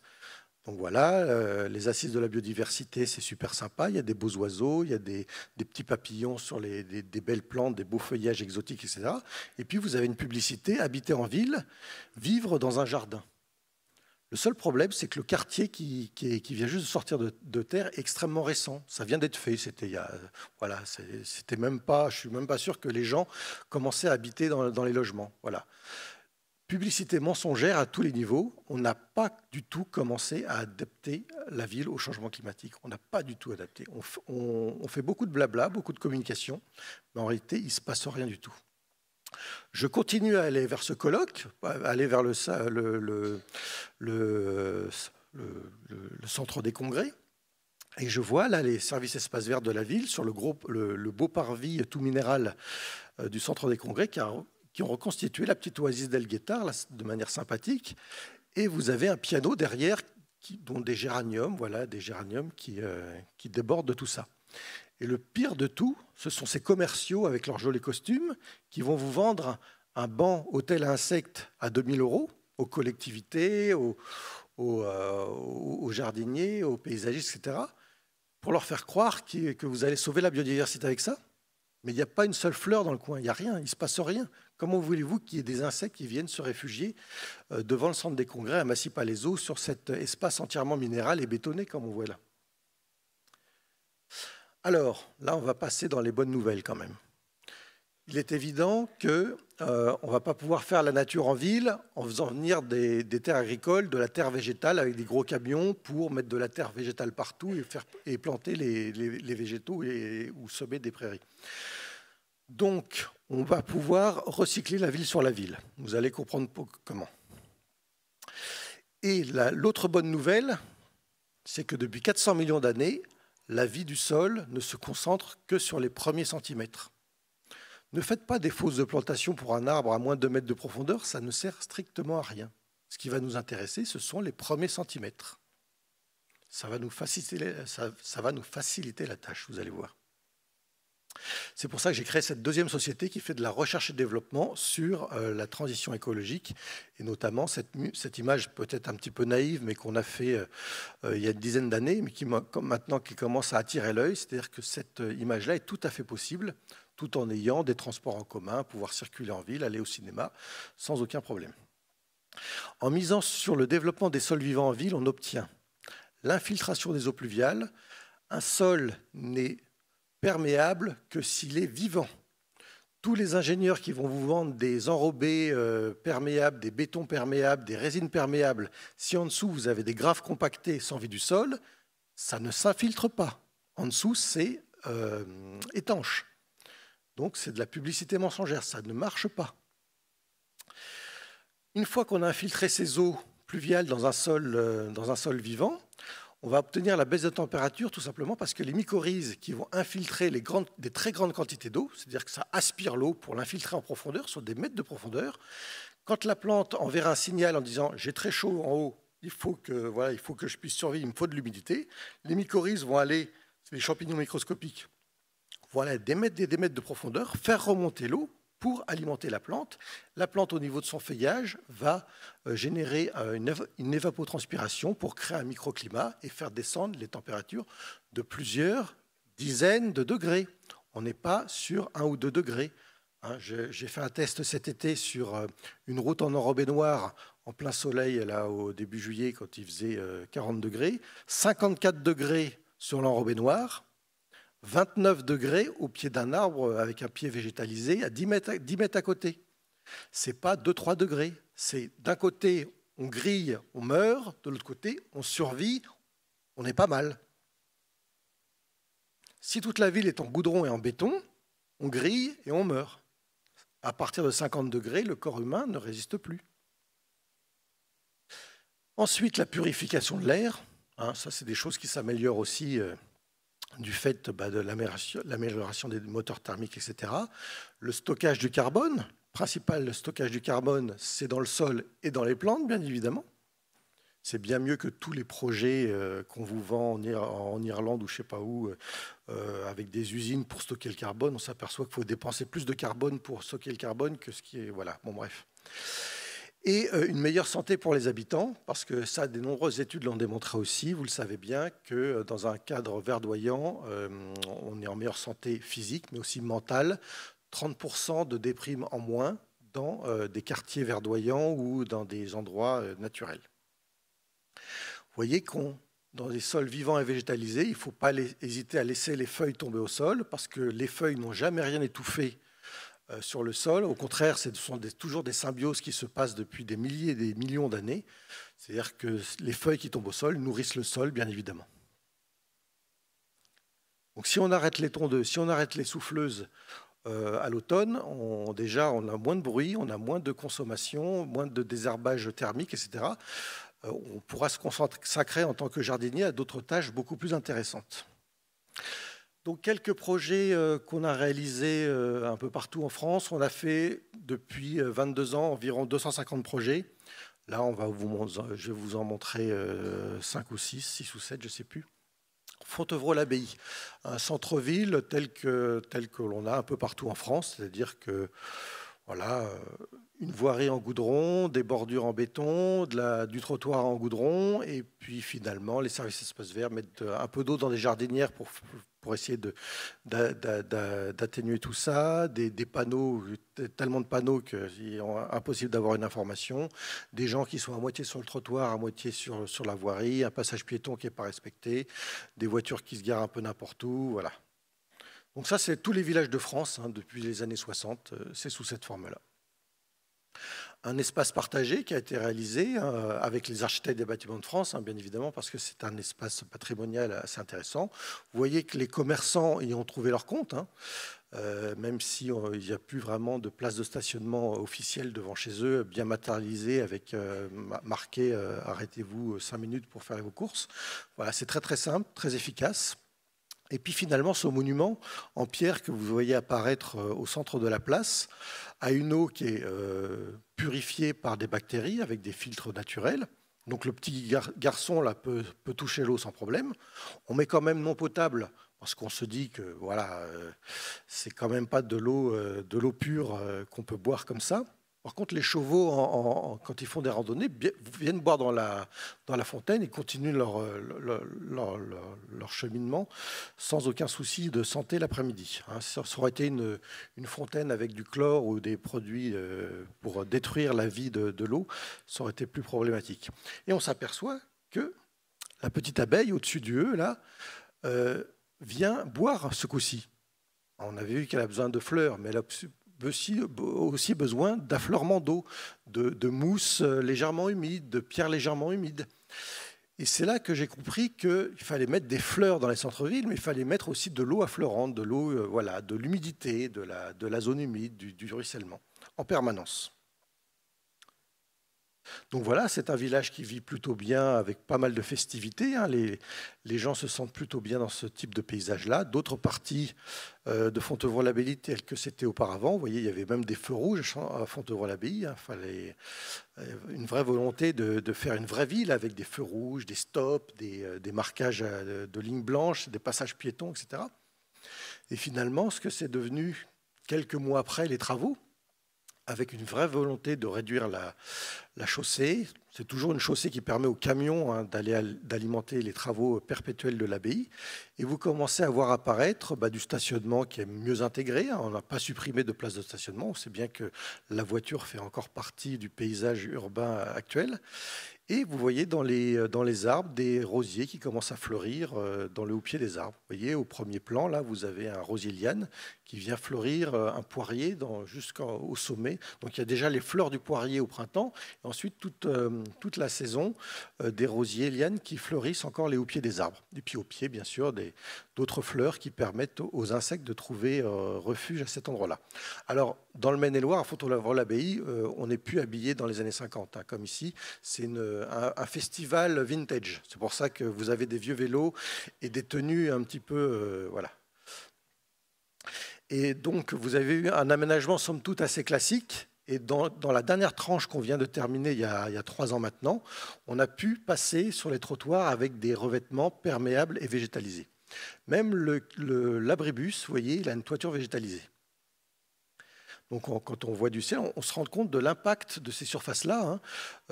Donc voilà, euh, les assises de la biodiversité, c'est super sympa. Il y a des beaux oiseaux, il y a des, petits papillons sur des, belles plantes, des beaux feuillages exotiques, etc. Et puis vous avez une publicité, habiter en ville, vivre dans un jardin. Le seul problème, c'est que le quartier qui, vient juste de sortir de, terre est extrêmement récent. Ça vient d'être fait. C'était il voilà, c'était même pas. Je suis même pas sûr que les gens commençaient à habiter dans, les logements. Voilà. Publicité mensongère à tous les niveaux. On n'a pas du tout commencé à adapter la ville au changement climatique. On n'a pas du tout adapté. On, fait beaucoup de blabla, beaucoup de communication, mais en réalité, il se passe rien du tout. Je continue à aller vers ce colloque, aller vers le, centre des congrès. Et je vois là les services espaces verts de la ville sur le, beau parvis tout minéral euh, du centre des congrès qui, ont reconstitué la petite oasis d'El de manière sympathique. Et vous avez un piano derrière dont des géraniums, voilà, des géraniums qui euh, débordent de tout ça. Et le pire de tout, ce sont ces commerciaux avec leurs jolis costumes qui vont vous vendre un banc hôtel insectes à 2000 euros aux collectivités, aux, euh, jardiniers, aux paysagistes, etc., pour leur faire croire que vous allez sauver la biodiversité avec ça. Mais il n'y a pas une seule fleur dans le coin, il n'y a rien, il ne se passe rien. Comment voulez-vous qu'il y ait des insectes qui viennent se réfugier euh, devant le centre des congrès à Massy-Palaiseau sur cet espace entièrement minéral et bétonné comme on voit là alors, là, on va passer dans les bonnes nouvelles quand même. Il est évident qu'on euh, ne va pas pouvoir faire la nature en ville en faisant venir des, terres agricoles, de la terre végétale avec des gros camions pour mettre de la terre végétale partout et, et planter les, végétaux et, ou semer des prairies. Donc, on va pouvoir recycler la ville sur la ville. Vous allez comprendre comment. Et l'autre bonne nouvelle, c'est que depuis 400 millions d'années, la vie du sol ne se concentre que sur les premiers centimètres. Ne faites pas des fausses de plantation pour un arbre à moins de 2 mètres de profondeur, ça ne sert strictement à rien. Ce qui va nous intéresser, ce sont les premiers centimètres. ça va nous faciliter la tâche, vous allez voir. C'est pour ça que j'ai créé cette deuxième société qui fait de la recherche et développement sur euh, la transition écologique, et notamment cette, image peut-être un petit peu naïve, mais qu'on a fait euh, euh, il y a une dizaine d'années, mais qui maintenant qui commence à attirer l'œil, c'est-à-dire que cette image-là est tout à fait possible, tout en ayant des transports en commun, pouvoir circuler en ville, aller au cinéma, sans aucun problème. En misant sur le développement des sols vivants en ville, on obtient l'infiltration des eaux pluviales, un sol né perméable que s'il est vivant. Tous les ingénieurs qui vont vous vendre des enrobés euh, perméables, des bétons perméables, des résines perméables, si en dessous vous avez des graves compactés sans vie du sol, ça ne s'infiltre pas. En dessous, c'est euh, étanche. Donc c'est de la publicité mensongère, ça ne marche pas. Une fois qu'on a infiltré ces eaux pluviales dans un sol euh, vivant, on va obtenir la baisse de température tout simplement parce que les mycorhizes qui vont infiltrer des très grandes quantités d'eau, c'est-à-dire que ça aspire l'eau pour l'infiltrer en profondeur, sur des mètres de profondeur. Quand la plante enverra un signal en disant j'ai très chaud en haut, il faut que, je puisse survivre, il me faut de l'humidité, les mycorhizes vont aller, c'est des champignons microscopiques, voilà, des mètres des mètres de profondeur, faire remonter l'eau pour alimenter la plante. La plante, au niveau de son feuillage, va euh, générer euh, une évapotranspiration pour créer un microclimat et faire descendre les températures de plusieurs dizaines de degrés. On n'est pas sur un ou deux degrés. Hein. J'ai fait un test cet été sur euh, une route en enrobé noir, en plein soleil, là au début juillet, quand il faisait 40 degrés, 54 degrés sur l'enrobé noir, 29 degrés au pied d'un arbre avec un pied végétalisé à 10 mètres, à côté. C'est pas 2-3 degrés. C'est d'un côté, on grille, on meurt, de l'autre côté, on survit, on est pas mal. Si toute la ville est en goudron et en béton, on grille et on meurt. À partir de 50 degrés, le corps humain ne résiste plus. Ensuite, la purification de l'air. Hein, ça, c'est des choses qui s'améliorent aussi. Euh, du fait bah, de l'amélioration des moteurs thermiques, etc. Le stockage du carbone, principal le stockage du carbone, c'est dans le sol et dans les plantes, bien évidemment. C'est bien mieux que tous les projets euh, qu'on vous vend en, Irlande ou je sais pas où, euh, avec des usines pour stocker le carbone. On s'aperçoit qu'il faut dépenser plus de carbone pour stocker le carbone que ce qui est... Voilà, bon bref et euh, une meilleure santé pour les habitants, parce que ça, de nombreuses études l'ont démontré aussi. Vous le savez bien que euh, dans un cadre verdoyant, euh, on est en meilleure santé physique, mais aussi mentale. 30% de déprime en moins dans des quartiers verdoyants ou dans des endroits naturels. Vous voyez qu'on dans des sols vivants et végétalisés, il ne faut pas hésiter à laisser les feuilles tomber au sol parce que les feuilles n'ont jamais rien étouffé euh, sur le sol. Au contraire, ce sont toujours des symbioses qui se passent depuis des milliers et des millions d'années. C'est-à-dire que les feuilles qui tombent au sol nourrissent le sol, bien évidemment. Donc si on arrête les tondeuses, si on arrête les souffleuses euh, à l'automne, déjà on a moins de bruit, on a moins de consommation, moins de désherbage thermique, etc. Euh, on pourra se consacrer en tant que jardinier à d'autres tâches beaucoup plus intéressantes. Donc quelques projets euh, qu'on a réalisés euh, un peu partout en France. On a fait depuis 22 euh, ans environ 250 projets. Là, on va vous, je vais vous en montrer 5 ou 6, 6 ou 7, je ne sais plus. Fontevraud-l'Abbaye, un centre-ville tel que, tel que l'on a un peu partout en France, c'est-à-dire que voilà, une voirie en goudron, des bordures en béton, du trottoir en goudron, et puis finalement, les services espaces verts mettent un peu d'eau dans des jardinières pour, pour essayer d'atténuer tout ça, des, panneaux, tellement de panneaux qu'il est impossible d'avoir une information, des gens qui sont à moitié sur le trottoir, à moitié sur, sur la voirie, un passage piéton qui n'est pas respecté, des voitures qui se garent un peu n'importe où, voilà. Donc ça, c'est tous les villages de France hein, depuis les années 60, euh, c'est sous cette forme-là un espace partagé qui a été réalisé euh, avec les architectes des bâtiments de France, hein, bien évidemment, parce que c'est un espace patrimonial assez intéressant. Vous voyez que les commerçants y ont trouvé leur compte, hein. euh, même s'il euh, il n'y a plus vraiment de place de stationnement officielle devant chez eux, bien matérialisée, avec marqué arrêtez-vous 5 minutes pour faire vos courses. Voilà, c'est très très simple, très efficace. Et puis finalement, ce monument en pierre que vous voyez apparaître euh, au centre de la place a une eau qui est euh, purifiée par des bactéries avec des filtres naturels. Donc le petit garçon là peut, toucher l'eau sans problème. On met quand même non potable parce qu'on se dit que voilà, euh, c'est quand même pas de l'eau de l'eau pure qu'on peut boire comme ça. Par contre, les chevaux, en, quand ils font des randonnées, viennent boire dans la, dans la fontaine et continuent euh, leur, leur, cheminement sans aucun souci de santé l'après-midi. Si hein. ça, aurait été une, une, fontaine avec du chlore ou des produits euh, pour détruire la vie de, l'eau, ça aurait été plus problématique. Et on s'aperçoit que la petite abeille au-dessus du e, là, euh, vient boire ce coup-ci. On avait vu qu'elle a besoin de fleurs, mais elle a aussi, aussi besoin d'affleurement d'eau, de, mousse euh, légèrement humide, de pierres légèrement humides. Et c'est là que j'ai compris qu'il fallait mettre des fleurs dans les centres-villes, mais il fallait mettre aussi de l'eau affleurante, de l'eau, euh, voilà, de l'humidité, de la, zone humide, du ruissellement, en permanence. Donc voilà, c'est un village qui vit plutôt bien avec pas mal de festivités. Hein. Les, gens se sentent plutôt bien dans ce type de paysage-là. D'autres parties euh, de Fontevraud-l'Abbaye telles que c'était auparavant, vous voyez, il y avait même des feux rouges à Fontevraud-l'Abbaye. Il hein. fallait euh, une vraie volonté de, faire une vraie ville avec des feux rouges, des stops, des, euh, marquages de lignes blanches, des passages piétons, etc. Et finalement, ce que c'est devenu quelques mois après les travaux, avec une vraie volonté de réduire la, chaussée. C'est toujours une chaussée qui permet aux camions hein, d'alimenter les travaux perpétuels de l'abbaye. Et vous commencez à voir apparaître bah, du stationnement qui est mieux intégré. Hein. On n'a pas supprimé de place de stationnement. On sait bien que la voiture fait encore partie du paysage urbain actuel. Et vous voyez dans les, arbres des rosiers qui commencent à fleurir euh, dans le haut-pied des arbres. Vous voyez, au premier plan, là, vous avez un rosier liane il vient fleurir euh, un poirier jusqu'au sommet. Donc il y a déjà les fleurs du poirier au printemps, et ensuite toute, euh, toute la saison euh, des rosiers, lianes qui fleurissent encore les hauts pieds des arbres. Et puis au pied, bien sûr, d'autres fleurs qui permettent aux insectes de trouver refuge à cet endroit-là. Alors dans le Maine-et-Loire, à voir labbaye on n'est plus habillé dans les années 50, hein, comme ici. C'est un, un, festival vintage. C'est pour ça que vous avez des vieux vélos et des tenues un petit peu, voilà, et donc, vous avez eu un aménagement, somme toute, assez classique. Et dans, la dernière tranche qu'on vient de terminer il y, a, trois ans maintenant, on a pu passer sur les trottoirs avec des revêtements perméables et végétalisés. Même l'abribus, vous voyez, il a une toiture végétalisée. Donc quand on voit du ciel, on, se rend compte de l'impact de ces surfaces-là. Hein.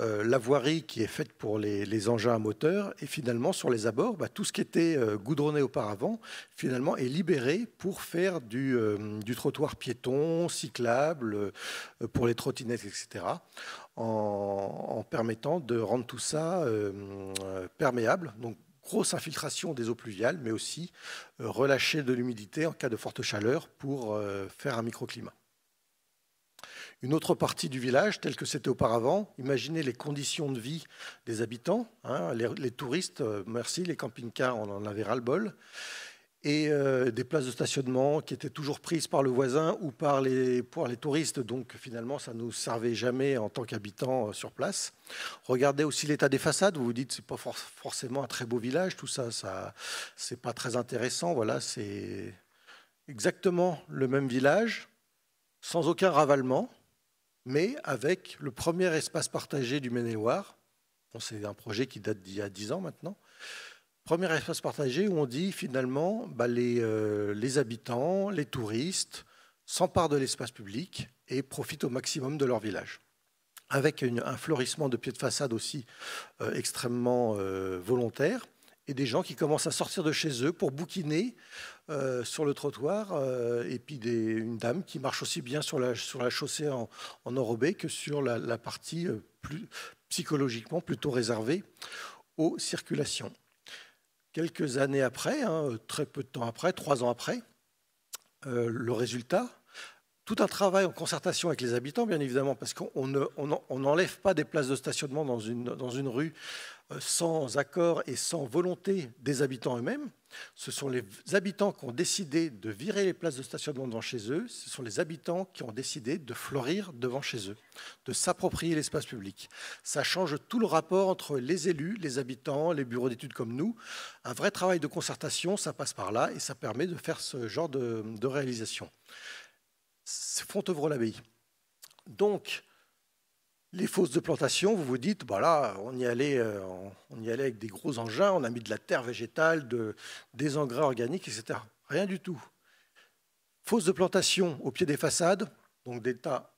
Euh, la voirie qui est faite pour les, engins à moteur, et finalement sur les abords, bah, tout ce qui était euh, goudronné auparavant, finalement est libéré pour faire du, euh, trottoir piéton, cyclable, pour les trottinettes, etc. en, permettant de rendre tout ça perméable. Donc grosse infiltration des eaux pluviales, mais aussi relâcher de l'humidité en cas de forte chaleur pour faire un microclimat une autre partie du village telle que c'était auparavant. Imaginez les conditions de vie des habitants, hein, les, touristes, euh, merci, les camping-cars, on en avait ras-le-bol, et euh, des places de stationnement qui étaient toujours prises par le voisin ou par les, pour les touristes. Donc finalement, ça ne nous servait jamais en tant qu'habitants euh, sur place. Regardez aussi l'état des façades. Vous vous dites, n'est pas forcément un très beau village, tout ça, ça c'est pas très intéressant. Voilà, c'est exactement le même village, sans aucun ravalement mais avec le premier espace partagé du Maine-et-Loire. c'est un projet qui date d'il y a 10 ans maintenant. Premier espace partagé où on dit finalement bah, euh, les, habitants, les touristes s'emparent de l'espace public et profitent au maximum de leur village avec un florissement de pieds de façade aussi euh, extrêmement euh, volontaire des gens qui commencent à sortir de chez eux pour bouquiner euh, sur le trottoir, euh, et puis une dame qui marche aussi bien sur la, sur la chaussée en, en que sur la, partie euh, plus psychologiquement plutôt réservée aux circulations. Quelques années après, hein, très peu de temps après, trois ans après, le résultat, tout un travail en concertation avec les habitants, bien évidemment, parce qu'on n'enlève pas des places de stationnement dans une, rue euh, sans accord et sans volonté des habitants eux-mêmes. Ce sont les habitants qui ont décidé de virer les places de stationnement devant chez eux, ce sont les habitants qui ont décidé de fleurir devant chez eux, de s'approprier l'espace public. Ça change tout le rapport entre les élus, les habitants, les bureaux d'études comme nous. Un vrai travail de concertation, ça passe par là et ça permet de faire ce genre de réalisation. Fontevraud-l'Abbaye. Donc, les fosses de plantation, vous vous dites, bah là, on y, allait, euh, on y allait avec des gros engins, on a mis de la terre végétale, des engrais organiques, etc. Rien du tout. Fosses de plantation au pied des façades, donc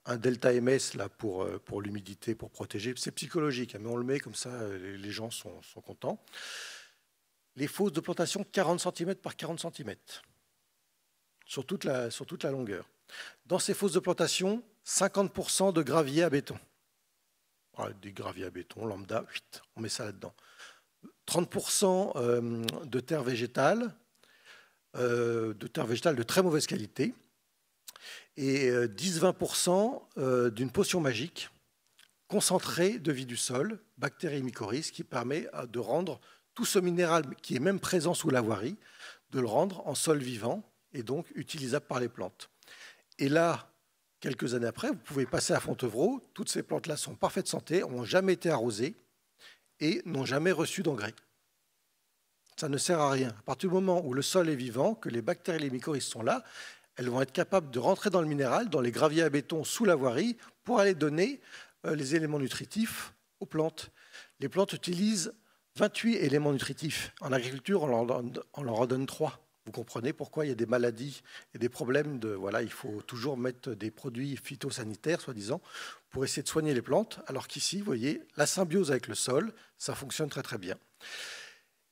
un delta MS là pour, euh, pour l'humidité, pour protéger. C'est psychologique, hein, mais on le met comme ça, les gens sont, contents. Les fosses de plantation 40 cm par 40 cm sur toute sur toute la longueur. Dans ces fosses de plantation, 50% de gravier à béton. Ah, des graviers à béton, lambda, on met ça là-dedans. 30% euh, de terre végétale, euh, de terre végétale de très mauvaise qualité, et 10-20% euh, d'une potion magique concentrée de vie du sol, bactéries et mycorhizes, qui permet de rendre tout ce minéral qui est même présent sous la voirie, de le rendre en sol vivant et donc utilisable par les plantes. Et là, quelques années après, vous pouvez passer à Fontevraud. Toutes ces plantes-là sont en parfaite santé, n'ont jamais été arrosées et n'ont jamais reçu d'engrais. Ça ne sert à rien. À partir du moment où le sol est vivant, que les bactéries et les mycorhizes sont là, elles vont être capables de rentrer dans le minéral, dans les graviers à béton sous la voirie, pour aller donner euh, les éléments nutritifs aux plantes. Les plantes utilisent 28 éléments nutritifs. En agriculture, on leur, on en donne 3. Vous comprenez pourquoi il y a des maladies et des problèmes de voilà, il faut toujours mettre des produits phytosanitaires, soi-disant, pour essayer de soigner les plantes, alors qu'ici, vous voyez, la symbiose avec le sol, ça fonctionne très très bien.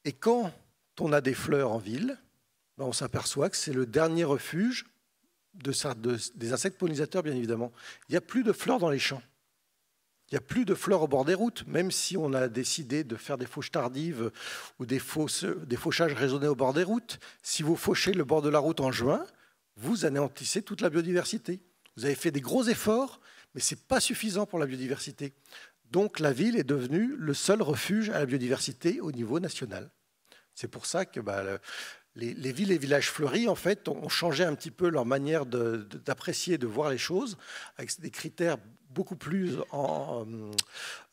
Et quand on a des fleurs en ville, ben, on s'aperçoit que c'est le dernier refuge des insectes pollinisateurs, bien évidemment. Il n'y a plus de fleurs dans les champs. Il n'y a plus de fleurs au bord des routes, même si on a décidé de faire des fauches tardives ou des, fauchages raisonnés au bord des routes. Si vous fauchez le bord de la route en juin, vous anéantissez toute la biodiversité. Vous avez fait des gros efforts, mais ce n'est pas suffisant pour la biodiversité. Donc la ville est devenue le seul refuge à la biodiversité au niveau national. C'est pour ça que bah, les, villes et villages fleuris, en fait, ont, changé un petit peu leur manière d'apprécier, et de, voir les choses, avec des critères beaucoup plus, euh,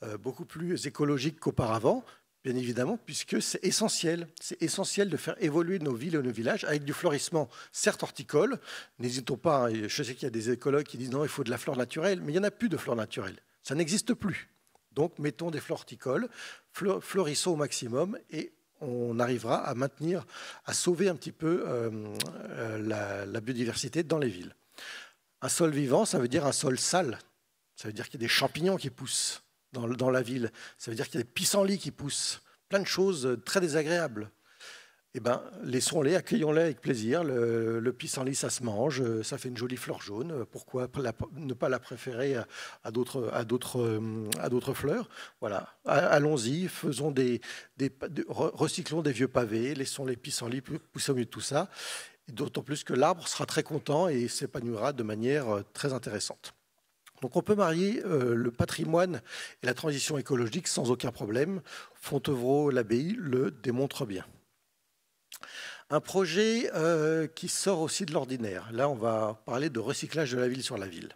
euh, beaucoup plus écologique qu'auparavant, bien évidemment, puisque c'est essentiel. C'est essentiel de faire évoluer nos villes et nos villages avec du florissement, certes horticole. N'hésitons pas, hein, je sais qu'il y a des écologues qui disent non, il faut de la flore naturelle, mais il n'y en a plus de flore naturelle. Ça n'existe plus. Donc mettons des fleurs horticoles, florissons au maximum et on arrivera à maintenir, à sauver un petit peu euh, la biodiversité dans les villes. Un sol vivant, ça veut dire un sol sale, ça veut dire qu'il y a des champignons qui poussent dans, la ville. Ça veut dire qu'il y a des pissenlits qui poussent. Plein de choses euh, très désagréables. Eh bien, laissons-les, accueillons-les avec plaisir. Le, pissenlit, ça se mange, euh, ça fait une jolie fleur jaune. Pourquoi ne pas la préférer à, à d'autres euh, fleurs Voilà, allons-y, faisons des, des, recyclons des vieux pavés, laissons les pissenlits pousser au milieu de tout ça. D'autant plus que l'arbre sera très content et s'épanouira de manière très intéressante. Donc on peut marier euh, le patrimoine et la transition écologique sans aucun problème. Fontevraud, l'abbaye le démontre bien. Un projet euh, qui sort aussi de l'ordinaire. Là, on va parler de recyclage de la ville sur la ville.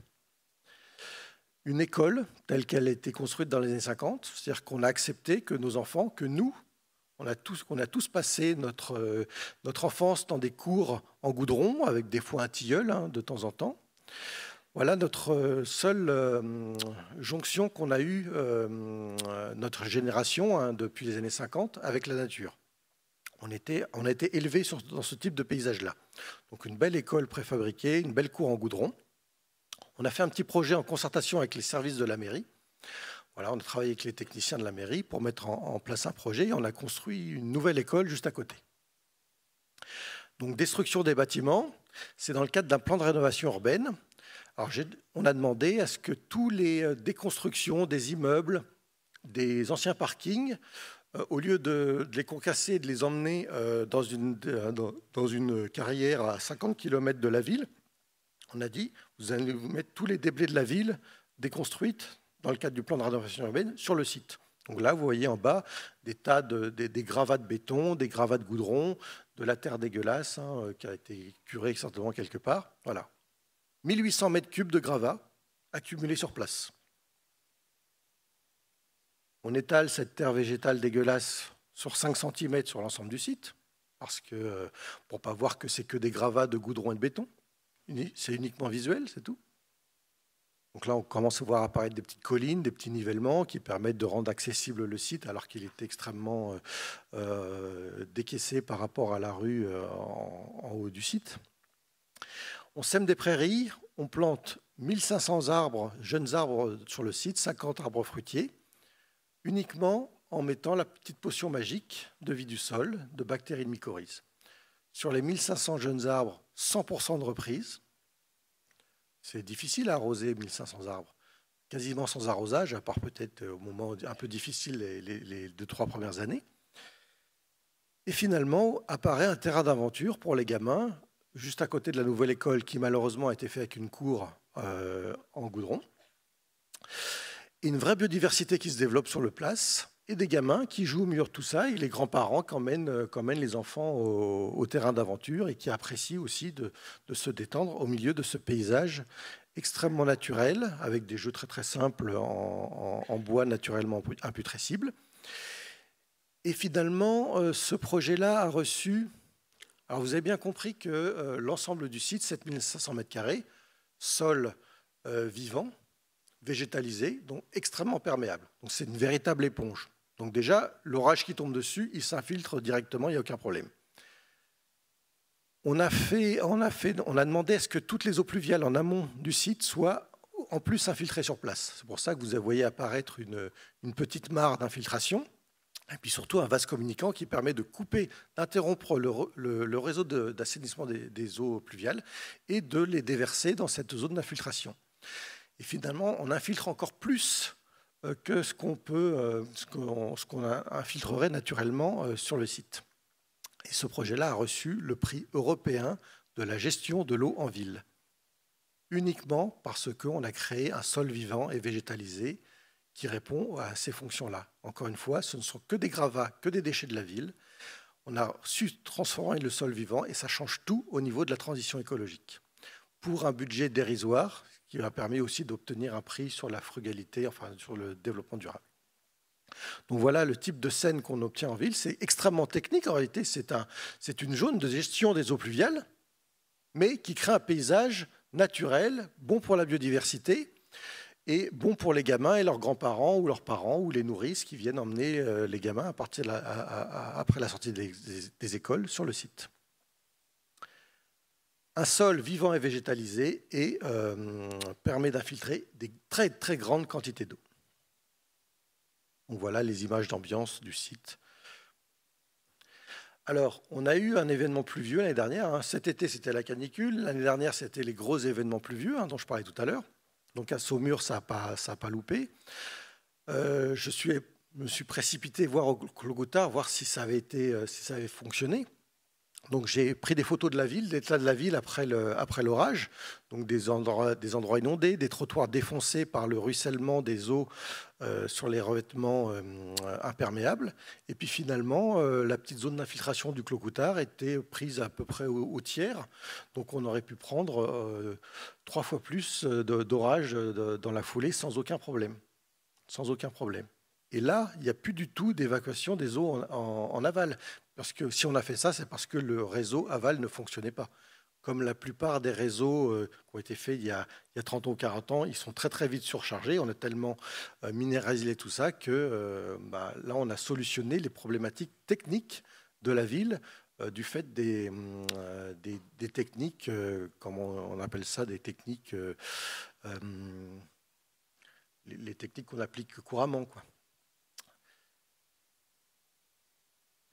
Une école telle qu'elle a été construite dans les années 50, c'est-à-dire qu'on a accepté que nos enfants, que nous, on a tous, passé euh, notre, enfance dans des cours en goudron, avec des fois un tilleul hein, de temps en temps. Voilà notre euh, seule euh, jonction qu'on a eue, euh, notre génération, hein, depuis les années 50, avec la nature. On, était, a été élevé dans ce type de paysage-là. Donc une belle école préfabriquée, une belle cour en goudron. On a fait un petit projet en concertation avec les services de la mairie. Voilà, on a travaillé avec les techniciens de la mairie pour mettre en, en place un projet et on a construit une nouvelle école juste à côté. Donc destruction des bâtiments, c'est dans le cadre d'un plan de rénovation urbaine on a demandé à ce que toutes les euh, déconstructions des immeubles, des anciens parkings, euh, au lieu de, les concasser, et de les emmener euh, dans, une, carrière à 50 km de la ville, on a dit, vous allez vous mettre tous les déblais de la ville déconstruites dans le cadre du plan de rénovation urbaine sur le site. Donc là, vous voyez en bas des tas de gravats de béton, des gravats de goudron, de la terre dégueulasse hein, qui a été curée certainement quelque part. Voilà. 1800 mètres cubes de gravats accumulés sur place. On étale cette terre végétale dégueulasse sur 5 cm sur l'ensemble du site, parce que euh, pour pas voir que c'est que des gravats de goudron et de béton, c'est uniquement visuel, c'est tout. Donc là, on commence à voir apparaître des petites collines, des petits nivellements qui permettent de rendre accessible le site alors qu'il est extrêmement euh, euh, décaissé par rapport à la rue en haut du site. On sème des prairies, on plante 1500 arbres, jeunes arbres sur le site, 50 arbres fruitiers, uniquement en mettant la petite potion magique de vie du sol, de bactéries de mycorhizes. Sur les 1500 jeunes arbres, 100% de reprise. C'est difficile à arroser 1500 arbres, quasiment sans arrosage, à part peut-être euh, au moment un peu difficile les, deux, trois premières années. Et finalement, apparaît un terrain d'aventure pour les gamins juste à côté de la nouvelle école qui malheureusement a été faite avec une cour euh, en goudron. une vraie biodiversité qui se développe sur le place et des gamins qui jouent au mur tout ça et les grands-parents qui emmènent, euh, les enfants au, terrain d'aventure et qui apprécient aussi de, se détendre au milieu de ce paysage extrêmement naturel avec des jeux très très simples en, bois naturellement imputrescible. Et finalement, euh, ce projet-là a reçu alors vous avez bien compris que euh, l'ensemble du site, 7500 m2, sol euh, vivant, végétalisé, donc extrêmement perméable. c'est une véritable éponge. Donc déjà, l'orage qui tombe dessus, il s'infiltre directement, il n'y a aucun problème. On a, demandé à ce que toutes les eaux pluviales en amont du site soient en plus infiltrées sur place. C'est pour ça que vous voyez apparaître une petite mare d'infiltration. Et puis surtout un vase communicant qui permet de couper, d'interrompre le, réseau d'assainissement des, eaux pluviales et de les déverser dans cette zone d'infiltration. Et finalement, on infiltre encore plus euh, que ce qu'on euh, infiltrerait naturellement euh, sur le site. Et ce projet-là a reçu le prix européen de la gestion de l'eau en ville, uniquement parce qu'on a créé un sol vivant et végétalisé qui répond à ces fonctions-là. Encore une fois, ce ne sont que des gravats, que des déchets de la ville. On a su transformer le sol vivant et ça change tout au niveau de la transition écologique. Pour un budget dérisoire, qui a permis aussi d'obtenir un prix sur la frugalité, enfin sur le développement durable. Donc voilà le type de scène qu'on obtient en ville. C'est extrêmement technique. En réalité, c'est une zone de gestion des eaux pluviales, mais qui crée un paysage naturel, bon pour la biodiversité, et bon pour les gamins et leurs grands-parents ou leurs parents ou les nourrices qui viennent emmener euh, les gamins après la sortie des, écoles sur le site. Un sol vivant et végétalisé et euh, permet d'infiltrer des très très grandes quantités d'eau. Donc voilà les images d'ambiance du site. Alors, on a eu un événement pluvieux l'année dernière. Hein. Cet été, c'était la canicule. L'année dernière, c'était les gros événements pluvieux hein, dont je parlais tout à l'heure. Donc à Saumur, ça n'a pas, pas loupé. Euh, je me suis précipité voir au Clogota, voir si ça avait, été, euh, si ça avait fonctionné. Donc j'ai pris des photos de la ville, l'état de la ville après l'orage, donc des endroits, inondés, des trottoirs défoncés par le ruissellement des eaux euh, sur les revêtements euh, imperméables. Et puis finalement, euh, la petite zone d'infiltration du Clocoutard était prise à peu près au, tiers, donc on aurait pu prendre trois fois plus d'orage dans la foulée sans aucun problème. Sans aucun problème. Et là, il n'y a plus du tout d'évacuation des eaux en, aval. Parce que si on a fait ça, c'est parce que le réseau aval ne fonctionnait pas. Comme la plupart des réseaux euh, qui ont été faits il y, a, il 30 ou 40 ans, ils sont très très vite surchargés. On a tellement euh, minéralisé tout ça que euh, bah, là, on a solutionné les problématiques techniques de la ville du fait des, techniques, comment on, appelle ça, des techniques, les, techniques qu'on applique couramment. Quoi.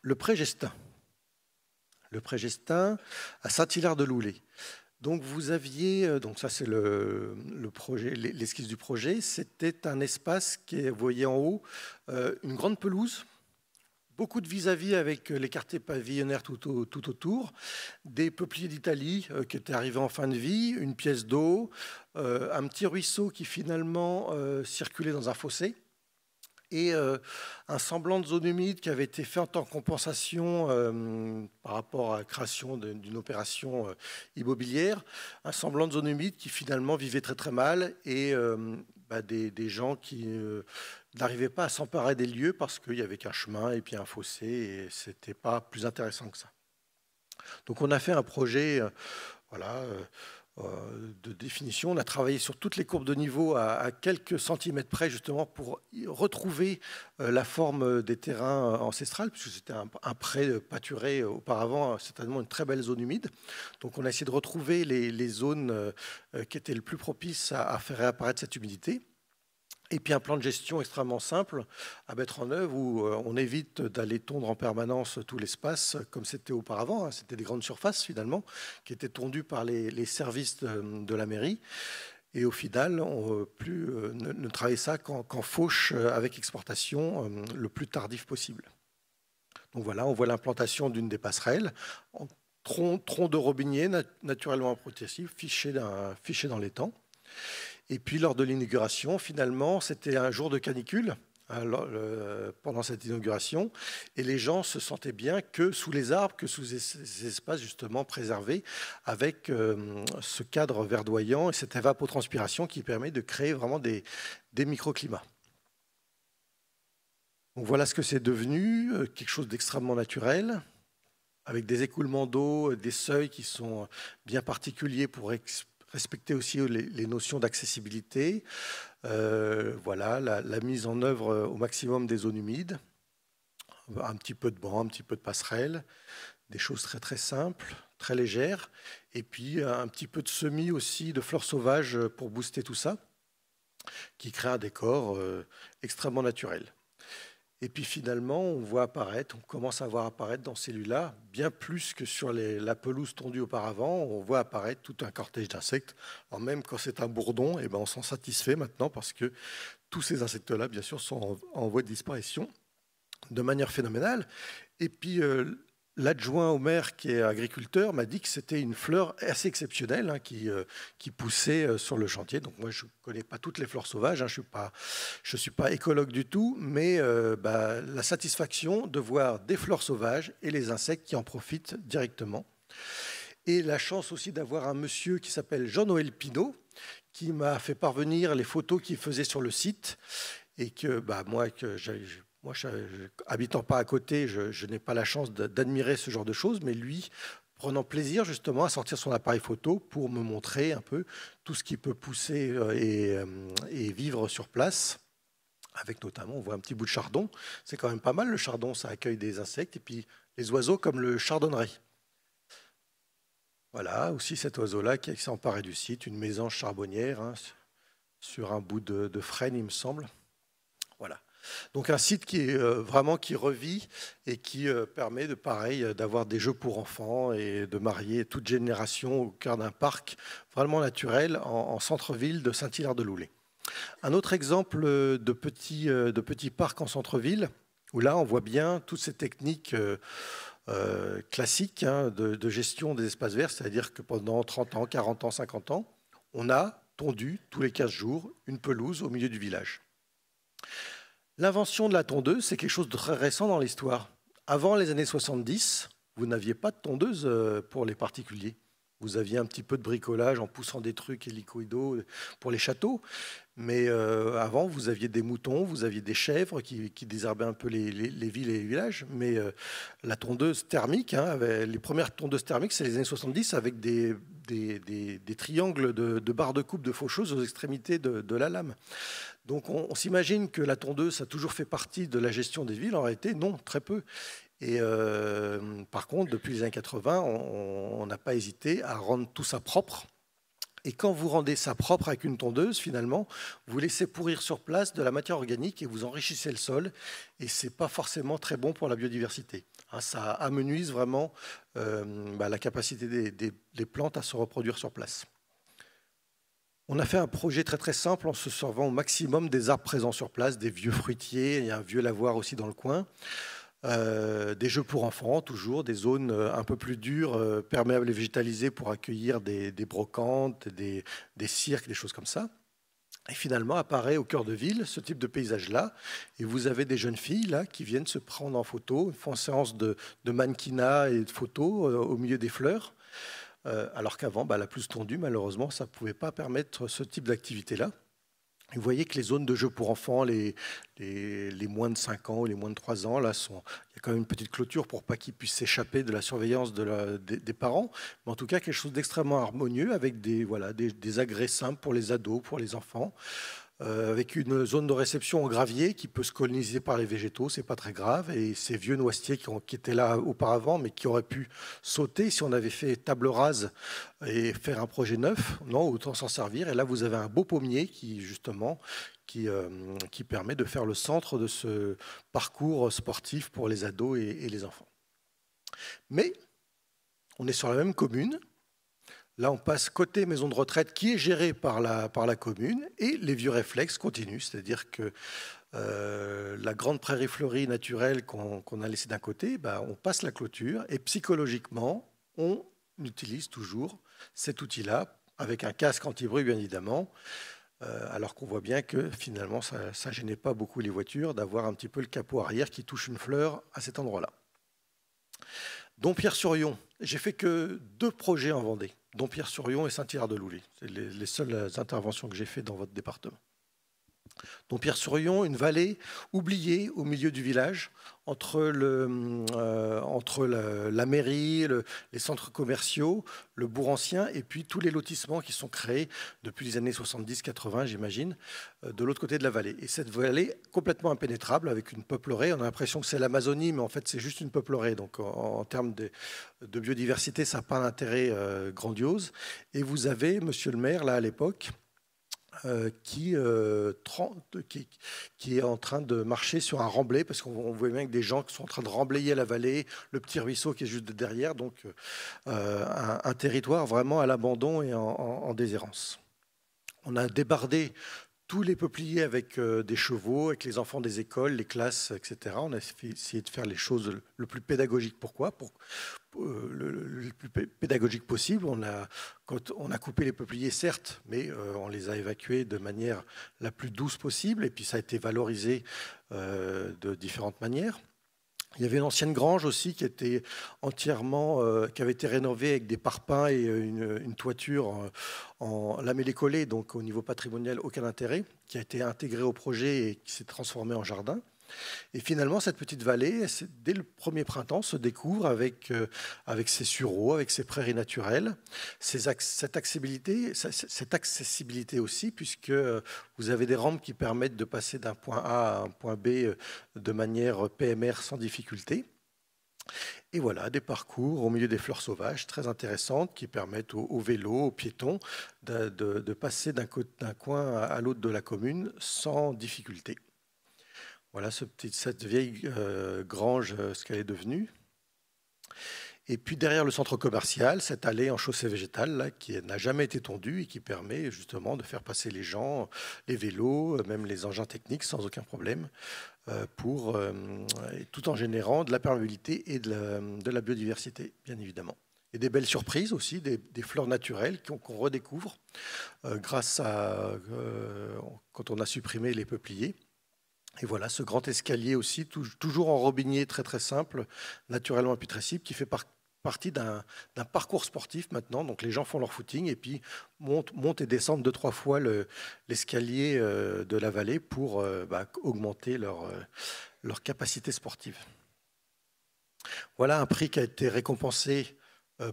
le Prégestin. Le Prégestin à Saint-Hilaire-de-Loulé. Donc vous aviez, euh, donc ça c'est le, projet, l'esquisse du projet, c'était un espace qui est, vous voyez en haut, euh, une grande pelouse, beaucoup de vis-à-vis avec euh, les quartiers pavillonnaires tout, autour, des peupliers d'Italie qui étaient arrivés en fin de vie, une pièce d'eau, un petit ruisseau qui finalement circulait dans un fossé et euh, un semblant de zone humide qui avait été fait en tant compensation euh, par rapport à la création d'une opération euh, immobilière, un semblant de zone humide qui finalement vivait très très mal et bah, des, gens qui n'arrivaient pas à s'emparer des lieux parce qu'il n'y avait qu'un chemin et puis un fossé et c'était pas plus intéressant que ça. Donc on a fait un projet, voilà euh, de définition. On a travaillé sur toutes les courbes de niveau à, quelques centimètres près, justement, pour retrouver euh, la forme des terrains ancestrales, puisque c'était un, pré pâturé auparavant, certainement une très belle zone humide. Donc on a essayé de retrouver les, zones euh, qui étaient le plus propices à, faire réapparaître cette humidité. Et puis un plan de gestion extrêmement simple à mettre en œuvre où euh, on évite d'aller tondre en permanence tout l'espace comme c'était auparavant. Hein. C'était des grandes surfaces finalement qui étaient tondues par les, services de, la mairie. Et au final, on euh, plus, euh, ne, travaille ça qu'en fauche avec exportation le plus tardif possible. Donc voilà, on voit l'implantation d'une des passerelles en tronc, de robinier naturellement protectif fiché, fiché dans les temps. Et puis lors de l'inauguration, finalement, c'était un jour de canicule hein, pendant cette inauguration, et les gens se sentaient bien que sous les arbres, que sous ces espaces justement préservés, avec euh, ce cadre verdoyant et cette évapotranspiration qui permet de créer vraiment des, microclimats. Donc voilà ce que c'est devenu, euh, quelque chose d'extrêmement naturel, avec des écoulements d'eau, euh, des seuils qui sont bien particuliers pour, respecter aussi les, notions d'accessibilité, euh, voilà, la, mise en œuvre euh, au maximum des zones humides, un petit peu de banc, un petit peu de passerelle, des choses très très simples, très légères, et puis un petit peu de semis aussi de fleurs sauvages pour booster tout ça, qui crée un décor euh, extrêmement naturel. Et puis finalement, on voit apparaître, on commence à voir apparaître dans celui-là, bien plus que sur la pelouse tondue auparavant, on voit apparaître tout un cortège d'insectes. Alors même quand c'est un bourdon, et eh ben on s'en satisfait maintenant parce que tous ces insectes-là, bien sûr, sont en, voie de disparition de manière phénoménale. Et puis euh, l'adjoint au maire qui est agriculteur m'a dit que c'était une fleur assez exceptionnelle hein, qui, euh, qui poussait euh, sur le chantier. Donc moi, je ne connais pas toutes les fleurs sauvages, hein, je ne suis, suis, pas écologue du tout, mais euh, bah, la satisfaction de voir des fleurs sauvages et les insectes qui en profitent directement. Et la chance aussi d'avoir un monsieur qui s'appelle Jean-Noël Pinault, qui m'a fait parvenir les photos qu'il faisait sur le site et que bah, moi, que j'ai moi, habitant pas à côté, je, n'ai pas la chance d'admirer ce genre de choses, mais lui, prenant plaisir justement à sortir son appareil photo pour me montrer un peu tout ce qui peut pousser euh, euh, et, vivre sur place. Avec notamment, on voit un petit bout de chardon. C'est quand même pas mal le chardon, ça accueille des insectes et puis les oiseaux comme le chardonneret. Voilà, aussi cet oiseau-là qui s'est emparé du site, une maison charbonnière hein, sur un bout de, de frêne, il me semble. Voilà. Donc un site qui est euh, vraiment qui revit et qui euh, permet de pareil euh, d'avoir des jeux pour enfants et de marier toute génération au cœur d'un parc vraiment naturel en, centre-ville de saint hilaire de loulay Un autre exemple de petit, de parc en centre-ville, où là on voit bien toutes ces techniques classiques hein, de gestion des espaces verts, c'est-à-dire que pendant 30 ans, 40 ans, 50 ans, on a tondu tous les 15 jours une pelouse au milieu du village. L'invention de la tondeuse, c'est quelque chose de très récent dans l'histoire. Avant les années 70, vous n'aviez pas de tondeuse euh, pour les particuliers. Vous aviez un petit peu de bricolage en poussant des trucs hélicoïdaux pour les châteaux. Mais euh, avant, vous aviez des moutons, vous aviez des chèvres qui, désherbaient un peu les, villes et les villages. Mais euh, la tondeuse thermique, hein, les premières tondeuses thermiques, c'est les années 70 avec des, triangles de, barres de coupe de faucheuses aux extrémités de la lame. Donc on, s'imagine que la tondeuse a toujours fait partie de la gestion des villes. En réalité, non, très peu. Et euh, par contre, depuis les années 80, on n'a pas hésité à rendre tout ça propre. Et quand vous rendez ça propre avec une tondeuse, finalement, vous laissez pourrir sur place de la matière organique et vous enrichissez le sol. Et ce n'est pas forcément très bon pour la biodiversité. Hein, ça amenuise vraiment euh, bah, la capacité des plantes à se reproduire sur place. On a fait un projet très très simple en se servant au maximum des arbres présents sur place, des vieux fruitiers, il y a un vieux lavoir aussi dans le coin. Euh, des jeux pour enfants, toujours, des zones euh, un peu plus dures, euh, perméables et végétalisées pour accueillir des, brocantes, des, cirques, des choses comme ça. Et finalement apparaît au cœur de ville ce type de paysage-là. Et vous avez des jeunes filles là qui viennent se prendre en photo, font séance de, mannequinat et de photos au milieu des fleurs. Euh, alors qu'avant, bah, la plus tendue, malheureusement, ça ne pouvait pas permettre ce type d'activité-là. Vous voyez que les zones de jeu pour enfants, les, moins de 5 ans ou les moins de 3 ans, là, sont, il y a quand même une petite clôture pour pas qu'ils puissent s'échapper de la surveillance des, parents. Mais en tout cas, quelque chose d'extrêmement harmonieux avec des, voilà, des, des agrès simples pour les ados, pour les enfants. Euh, avec une zone de réception en gravier qui peut se coloniser par les végétaux, c'est pas très grave. Et ces vieux noisetiers qui, étaient là auparavant, mais qui auraient pu sauter si on avait fait table rase et faire un projet neuf, non, autant s'en servir. Et là, vous avez un beau pommier qui, justement, qui, euh, permet de faire le centre de ce parcours sportif pour les ados et les enfants. Mais on est sur la même commune, Là, on passe côté maison de retraite qui est gérée par la, par la commune et les vieux réflexes continuent, c'est-à-dire que euh, la grande prairie fleurie naturelle qu'on a laissée d'un côté, bah, on passe la clôture et psychologiquement, on utilise toujours cet outil-là avec un casque anti-bruit, bien évidemment, euh, alors qu'on voit bien que finalement, ça ne gênait pas beaucoup les voitures d'avoir un petit peu le capot arrière qui touche une fleur à cet endroit-là. Donc pierre Surion, j'ai fait que deux projets en Vendée. Dompierre-sur-Yon et Saint-Hilaire-de-Louly. C'est les, les seules interventions que j'ai faites dans votre département. Donc pierre Sourion, une vallée oubliée au milieu du village, entre, euh, la, mairie, les centres commerciaux, le bourg ancien, et puis tous les lotissements qui sont créés depuis les années 70-80, j'imagine, euh, de l'autre côté de la vallée. Et cette vallée complètement impénétrable, avec une peuplerée, on a l'impression que c'est l'Amazonie, mais en fait c'est juste une peuplerée. Donc en, termes de, biodiversité, ça n'a pas d'intérêt euh, grandiose. Et vous avez, monsieur le maire, là à l'époque, euh, qui, 30, euh, qui, est en train de marcher sur un remblai, parce qu'on voit bien que des gens qui sont en train de remblayer la vallée, le petit ruisseau qui est juste derrière, donc euh, un, territoire vraiment à l'abandon et en, en, déshérence. On a débardé tous les peupliers avec des chevaux, avec les enfants des écoles, les classes, etc. On a essayé de faire les choses le plus pédagogiques. Pourquoi pour, euh, le, plus pédagogique possible. On a, quand on a coupé les peupliers, certes, mais euh, on les a évacués de manière la plus douce possible. Et puis ça a été valorisé euh, de différentes manières. Il y avait une ancienne grange aussi qui était entièrement, qui avait été rénovée avec des parpaings et une, une toiture en, en lamellé collé, donc au niveau patrimonial aucun intérêt, qui a été intégrée au projet et qui s'est transformée en jardin. Et finalement, cette petite vallée, dès le premier printemps, se découvre avec, euh, ses sureaux, avec ses prairies naturelles, cette, accessibilité, aussi, puisque euh, vous avez des rampes qui permettent de passer d'un point A à un point B euh, de manière PMR sans difficulté. Et voilà, des parcours au milieu des fleurs sauvages très intéressantes qui permettent aux, vélos, aux piétons de passer d'un coin à l'autre de la commune sans difficulté. Voilà cette vieille euh, grange, euh, ce qu'elle est devenue. Et puis derrière le centre commercial, cette allée en chaussée végétale qui n'a jamais été tondue et qui permet justement de faire passer les gens, les vélos, euh, même les engins techniques sans aucun problème, pour, tout en générant de la perméabilité et de la, biodiversité, bien évidemment. Et des belles surprises aussi, des, fleurs naturelles qu'on redécouvre grâce à quand on a supprimé les peupliers. Et voilà ce grand escalier aussi, toujours en robinier très très simple, naturellement simple, qui fait partie d'un parcours sportif maintenant. Donc les gens font leur footing et puis montent, et descendent deux, trois fois l'escalier euh, de la vallée pour euh, bah, augmenter leur, euh, leur, capacité sportive. Voilà un prix qui a été récompensé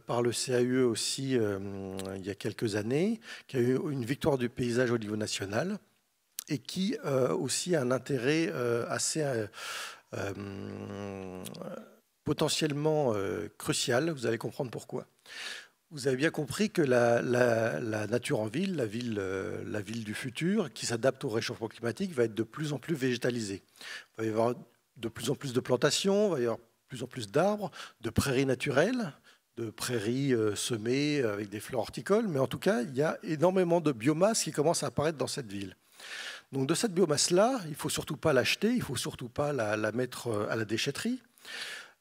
par le CAE aussi il y a quelques années, qui a eu une victoire du paysage au niveau national et qui euh, aussi a un intérêt euh, assez euh, potentiellement crucial. Vous allez comprendre pourquoi. Vous avez bien compris que la, nature en ville, la ville, la ville du futur, qui s'adapte au réchauffement climatique, va être de plus en plus végétalisée. Il va y avoir de plus en plus de plantations, il va y avoir de plus en plus d'arbres, de prairies naturelles, de prairies semées avec des fleurs horticoles, mais en tout cas, il y a énormément de biomasse qui commence à apparaître dans cette ville. Donc de cette biomasse-là, il ne faut surtout pas l'acheter, il ne faut surtout pas la, mettre euh, à la déchetterie.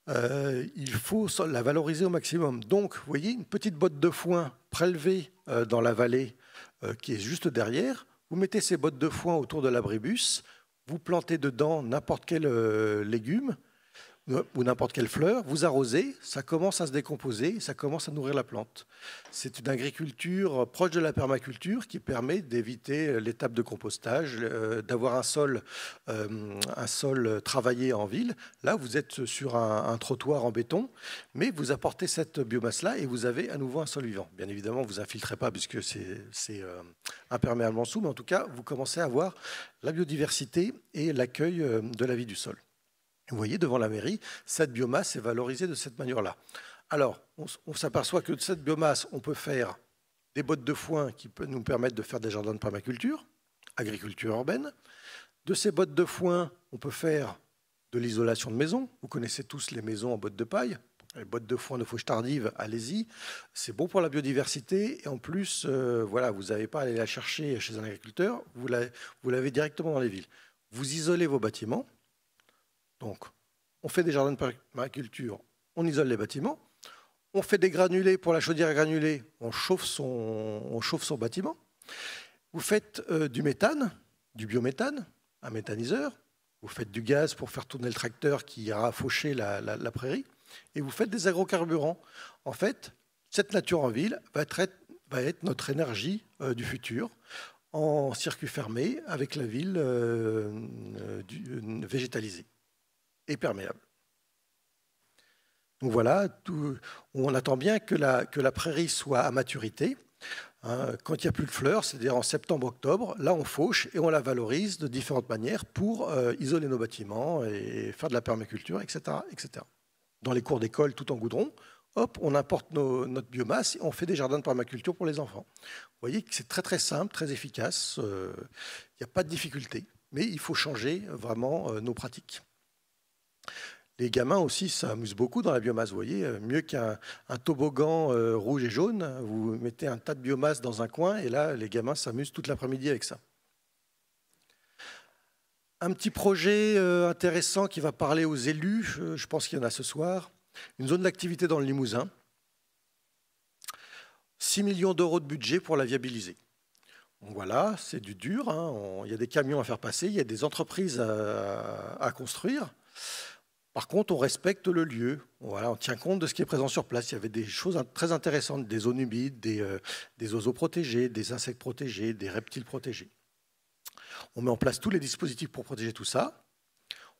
Euh, il faut la valoriser au maximum. Donc, vous voyez, une petite botte de foin prélevée euh, dans la vallée qui est juste derrière. Vous mettez ces bottes de foin autour de l'abribus, vous plantez dedans n'importe quel légume, ou n'importe quelle fleur, vous arrosez, ça commence à se décomposer, ça commence à nourrir la plante. C'est une agriculture proche de la permaculture qui permet d'éviter l'étape de compostage, euh, d'avoir un sol, euh, un sol travaillé en ville. Là, vous êtes sur un, trottoir en béton, mais vous apportez cette biomasse-là et vous avez à nouveau un sol vivant. Bien évidemment, vous infiltrez pas puisque c'est euh, imperméablement imperméable en dessous, mais en tout cas, vous commencez à avoir la biodiversité et l'accueil de la vie du sol. Vous voyez, devant la mairie, cette biomasse est valorisée de cette manière-là. Alors, on, s'aperçoit que de cette biomasse, on peut faire des bottes de foin qui peuvent nous permettre de faire des jardins de permaculture, agriculture urbaine. De ces bottes de foin, on peut faire de l'isolation de maisons. Vous connaissez tous les maisons en bottes de paille. Les bottes de foin de fauche tardive, allez-y. C'est bon pour la biodiversité. Et en plus, euh, voilà, vous n'avez pas à aller la chercher chez un agriculteur. Vous l'avez directement dans les villes. Vous isolez vos bâtiments donc, on fait des jardins de permaculture, on isole les bâtiments. On fait des granulés pour la chaudière granulée, on chauffe son, on chauffe son bâtiment. Vous faites euh, du méthane, du biométhane, un méthaniseur. Vous faites du gaz pour faire tourner le tracteur qui ira faucher la, prairie. Et vous faites des agrocarburants. En fait, cette nature en ville va être, va être notre énergie euh, du futur en circuit fermé avec la ville euh, végétalisée et perméable. Donc voilà, on attend bien que la, prairie soit à maturité. Hein. quand il n'y a plus de fleurs, c'est-à-dire en septembre-octobre, là on fauche et on la valorise de différentes manières pour euh, isoler nos bâtiments et faire de la permaculture, etc. etc. Dans les cours d'école, tout en goudron, hop, on importe notre biomasse et on fait des jardins de permaculture pour les enfants. Vous voyez que c'est très très simple, très efficace, euh, il n'y a pas de difficulté, mais il faut changer vraiment euh, nos pratiques. Les gamins aussi s'amusent beaucoup dans la biomasse, vous voyez, euh, mieux qu'un toboggan euh, rouge et jaune, vous mettez un tas de biomasse dans un coin et là, les gamins s'amusent toute l'après-midi avec ça. Un petit projet euh, intéressant qui va parler aux élus, je pense qu'il y en a ce soir, une zone d'activité dans le Limousin, 6 millions d'euros de budget pour la viabiliser. Voilà, c'est du dur. Hein, il y a des camions à faire passer, il y a des entreprises à construire. Par contre, on respecte le lieu, voilà, on tient compte de ce qui est présent sur place. Il y avait des choses très intéressantes, des zones humides, euh, des, oiseaux protégés, des insectes protégés, des reptiles protégés. On met en place tous les dispositifs pour protéger tout ça.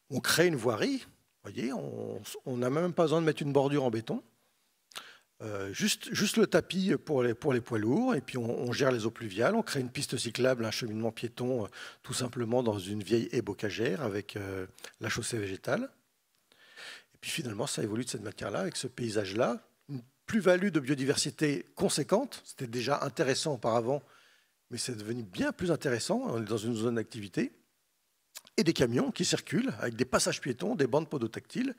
On crée une voirie, voyez, on n'a même pas besoin de mettre une bordure en béton. Euh, juste, le tapis pour les, poids lourds, et puis on, gère les eaux pluviales, on crée une piste cyclable, un cheminement piéton, euh, tout simplement dans une vieille ébocagère avec la chaussée végétale finalement, ça évolue de cette matière là avec ce paysage-là. Une plus-value de biodiversité conséquente. C'était déjà intéressant auparavant, mais c'est devenu bien plus intéressant. On est dans une zone d'activité et des camions qui circulent avec des passages piétons, des bandes podotactiles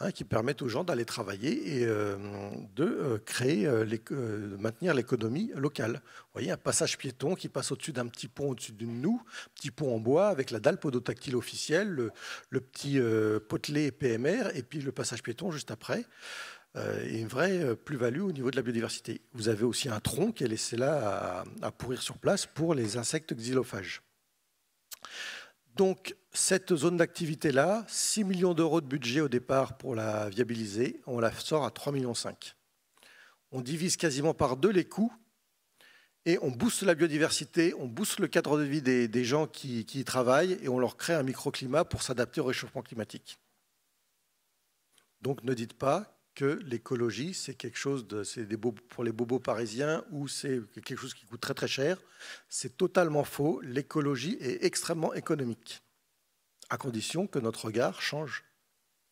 hein, qui permettent aux gens d'aller travailler et euh, de euh, créer, euh, maintenir l'économie locale. Vous voyez, un passage piéton qui passe au-dessus d'un petit pont au-dessus d'une noue, petit pont en bois avec la dalle podotactile officielle, le, petit potelet PMR et puis le passage piéton juste après. Et une vraie plus-value au niveau de la biodiversité. Vous avez aussi un tronc qui est laissé là à pourrir sur place pour les insectes xylophages. Donc cette zone d'activité-là, 6 millions d'euros de budget au départ pour la viabiliser, on la sort à 3,5 millions. On divise quasiment par deux les coûts et on booste la biodiversité, on booste le cadre de vie des, gens qui, qui, y travaillent et on leur crée un microclimat pour s'adapter au réchauffement climatique. Donc ne dites pas que l'écologie, c'est quelque chose de, des pour les bobos parisiens ou c'est quelque chose qui coûte très très cher. C'est totalement faux. L'écologie est extrêmement économique, à condition que notre regard change.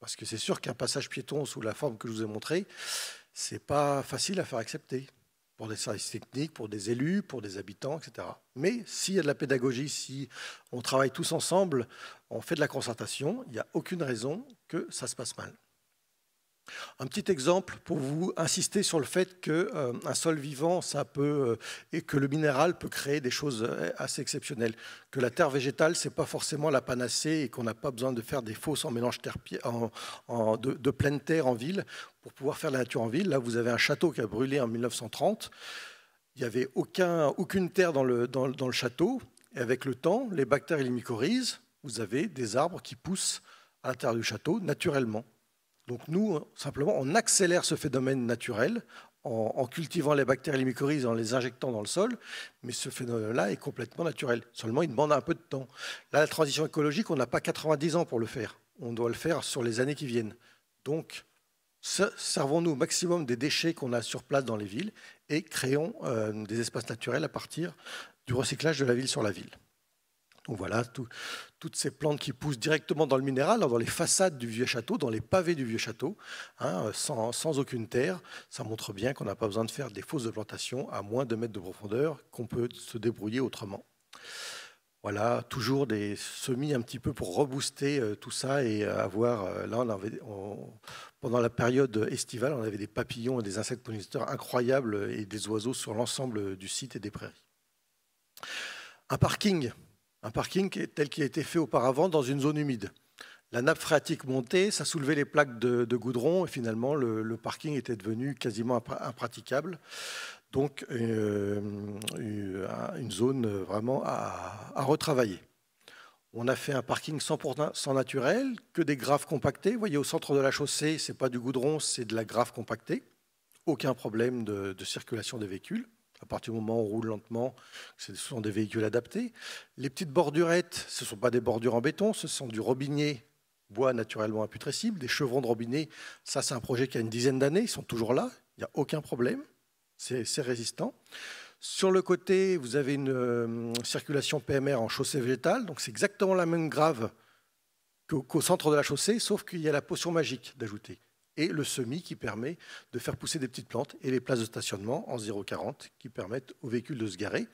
Parce que c'est sûr qu'un passage piéton sous la forme que je vous ai montré c'est pas facile à faire accepter pour des services techniques, pour des élus, pour des habitants, etc. Mais s'il y a de la pédagogie, si on travaille tous ensemble, on fait de la concertation, il n'y a aucune raison que ça se passe mal. Un petit exemple pour vous insister sur le fait qu'un euh, sol vivant, euh, et que le minéral peut créer des choses euh, assez exceptionnelles. Que la terre végétale, n'est pas forcément la panacée et qu'on n'a pas besoin de faire des fosses en mélange de, pleine terre en ville pour pouvoir faire la nature en ville. Là, vous avez un château qui a brûlé en 1930. Il n'y avait aucune terre dans le, château. Et avec le temps, les bactéries et les mycorhizes, vous avez des arbres qui poussent à l'intérieur du château naturellement. Donc nous, hein, simplement, on accélère ce phénomène naturel en, cultivant les bactéries et les mycorhizes, en les injectant dans le sol, mais ce phénomène-là est complètement naturel. Seulement, il demande un peu de temps. Là, la transition écologique, on n'a pas 90 ans pour le faire. On doit le faire sur les années qui viennent. Donc, servons-nous au maximum des déchets qu'on a sur place dans les villes et créons euh, des espaces naturels à partir du recyclage de la ville sur la ville voilà, toutes ces plantes qui poussent directement dans le minéral, hein, dans les façades du vieux château, dans les pavés du vieux château, hein, euh, sans, aucune terre. Ça montre bien qu'on n'a pas besoin de faire des fosses de plantation à moins de mètres de profondeur, qu'on peut se débrouiller autrement. Voilà, toujours des semis un petit peu pour rebooster euh, tout ça et euh, avoir. là, pendant la période estivale, on avait des papillons et des insectes pollinisateurs incroyables et des oiseaux sur l'ensemble du site et des prairies. Un parking, un parking tel qu'il a été fait auparavant dans une zone humide. La nappe phréatique montait, ça soulevait les plaques de, goudron et finalement le, parking était devenu quasiment impraticable. Donc euh, euh, une zone vraiment à, retravailler. On a fait un parking sans naturel, que des graves compactées. Vous voyez au centre de la chaussée, c'est pas du goudron, c'est de la grave compactée. Aucun problème de circulation des véhicules à partir du moment où on roule lentement, ce sont des véhicules adaptés. Les petites bordurettes, ce ne sont pas des bordures en béton, ce sont du robinet bois naturellement imputrescible, des chevrons de robinet. Ça, c'est un projet qui a une dizaine d'années, ils sont toujours là, il n'y a aucun problème, c'est résistant. Sur le côté, vous avez une euh, circulation PMR en chaussée végétale, donc c'est exactement la même grave qu'au centre de la chaussée, sauf qu'il y a la potion magique d'ajouter et le semis qui permet de faire pousser des petites plantes et les places de stationnement en 0,40 qui permettent aux véhicules de se garer.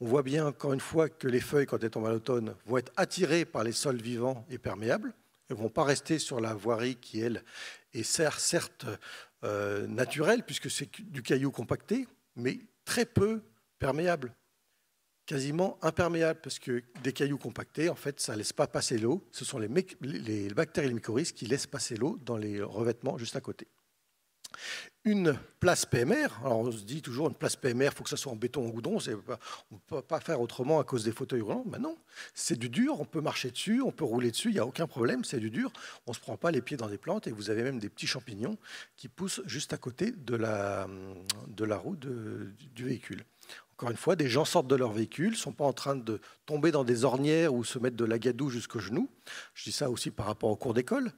On voit bien encore une fois que les feuilles, quand elles tombent à l'automne, vont être attirées par les sols vivants et perméables. Elles ne vont pas rester sur la voirie qui, elle, est certes euh, naturelle, puisque c'est du caillou compacté, mais très peu perméable quasiment imperméable parce que des cailloux compactés, en fait, ça ne laisse pas passer l'eau. Ce sont les, bactéries et les mycorhizes qui laissent passer l'eau dans les revêtements juste à côté. Une place PMR, alors on se dit toujours une place PMR, il faut que ça soit en béton, ou en goudron, on ne peut pas faire autrement à cause des fauteuils roulants. Mais ben non, c'est du dur, on peut marcher dessus, on peut rouler dessus, il n'y a aucun problème, c'est du dur. On ne se prend pas les pieds dans des plantes et vous avez même des petits champignons qui poussent juste à côté de la, de la roue du véhicule encore une fois, des gens sortent de leur véhicule, ne sont pas en train de tomber dans des ornières ou se mettre de la gadoue jusqu'aux genoux. Je dis ça aussi par rapport aux cours d'école.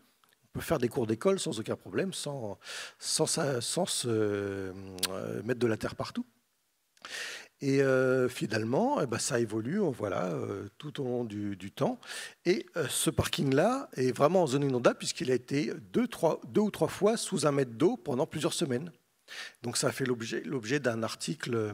On peut faire des cours d'école sans aucun problème, sans, sans, se euh, mettre de la terre partout. Et euh, finalement, eh ben, ça évolue voilà, euh, tout au long du, temps. Et ce parking-là est vraiment en zone inondable puisqu'il a été deux, ou trois fois sous un mètre d'eau pendant plusieurs semaines. Donc ça a fait l'objet d'un article euh,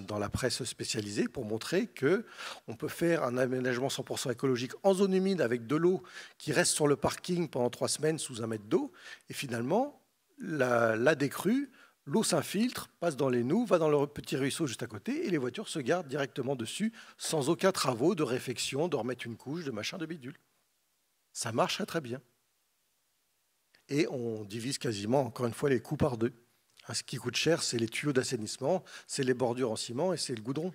dans la presse spécialisée pour montrer que on peut faire un aménagement 100% écologique en zone humide avec de l'eau qui reste sur le parking pendant trois semaines sous un mètre d'eau et finalement la, décrue L'eau s'infiltre, passe dans les noues, va dans le petit ruisseau juste à côté, et les voitures se gardent directement dessus, sans aucun travaux de réfection, de remettre une couche, de machin, de bidule. Ça marche très bien. Et on divise quasiment, encore une fois, les coûts par deux. Ah, ce qui coûte cher, c'est les tuyaux d'assainissement, c'est les bordures en ciment et c'est le goudron.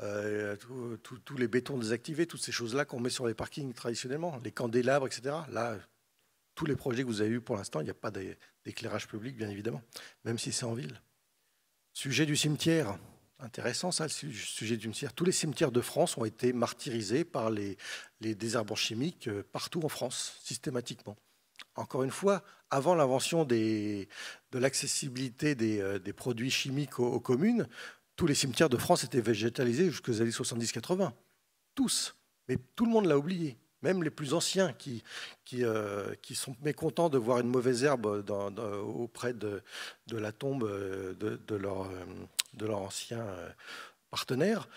Euh, tous les bétons désactivés, toutes ces choses-là qu'on met sur les parkings traditionnellement, les candélabres, etc. Là, tous les projets que vous avez eus pour l'instant, il n'y a pas d'éclairage public, bien évidemment, même si c'est en ville. Sujet du cimetière. Intéressant ça, le sujet du cimetière. Tous les cimetières de France ont été martyrisés par les, les désherbants chimiques euh, partout en France, systématiquement. Encore une fois, avant l'invention des, de l'accessibilité des, euh, produits chimiques aux, communes, tous les cimetières de France étaient végétalisés jusqu'aux années 70-80. Tous. Mais tout le monde l'a oublié. Même les plus anciens qui, euh, sont mécontents de voir une mauvaise herbe auprès de, la tombe euh, de, leur, ancien partenaire.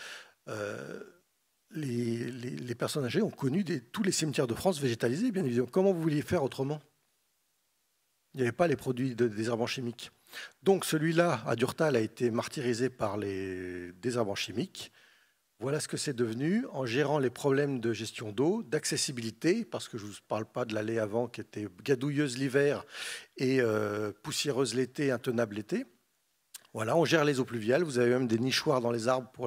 les, personnes âgées ont connu des, tous les cimetières de France végétalisés, bien évidemment. Comment vous vouliez faire autrement il n'y avait pas les produits de désherbants chimiques. Donc celui-là, à Durtal, a été martyrisé par les désherbants chimiques. Voilà ce que c'est devenu en gérant les problèmes de gestion d'eau, d'accessibilité, parce que je ne vous parle pas de l'allée avant qui était gadouilleuse l'hiver et euh, poussiéreuse l'été, intenable l'été. Voilà, on gère les eaux pluviales. Vous avez même des nichoirs dans les arbres pour,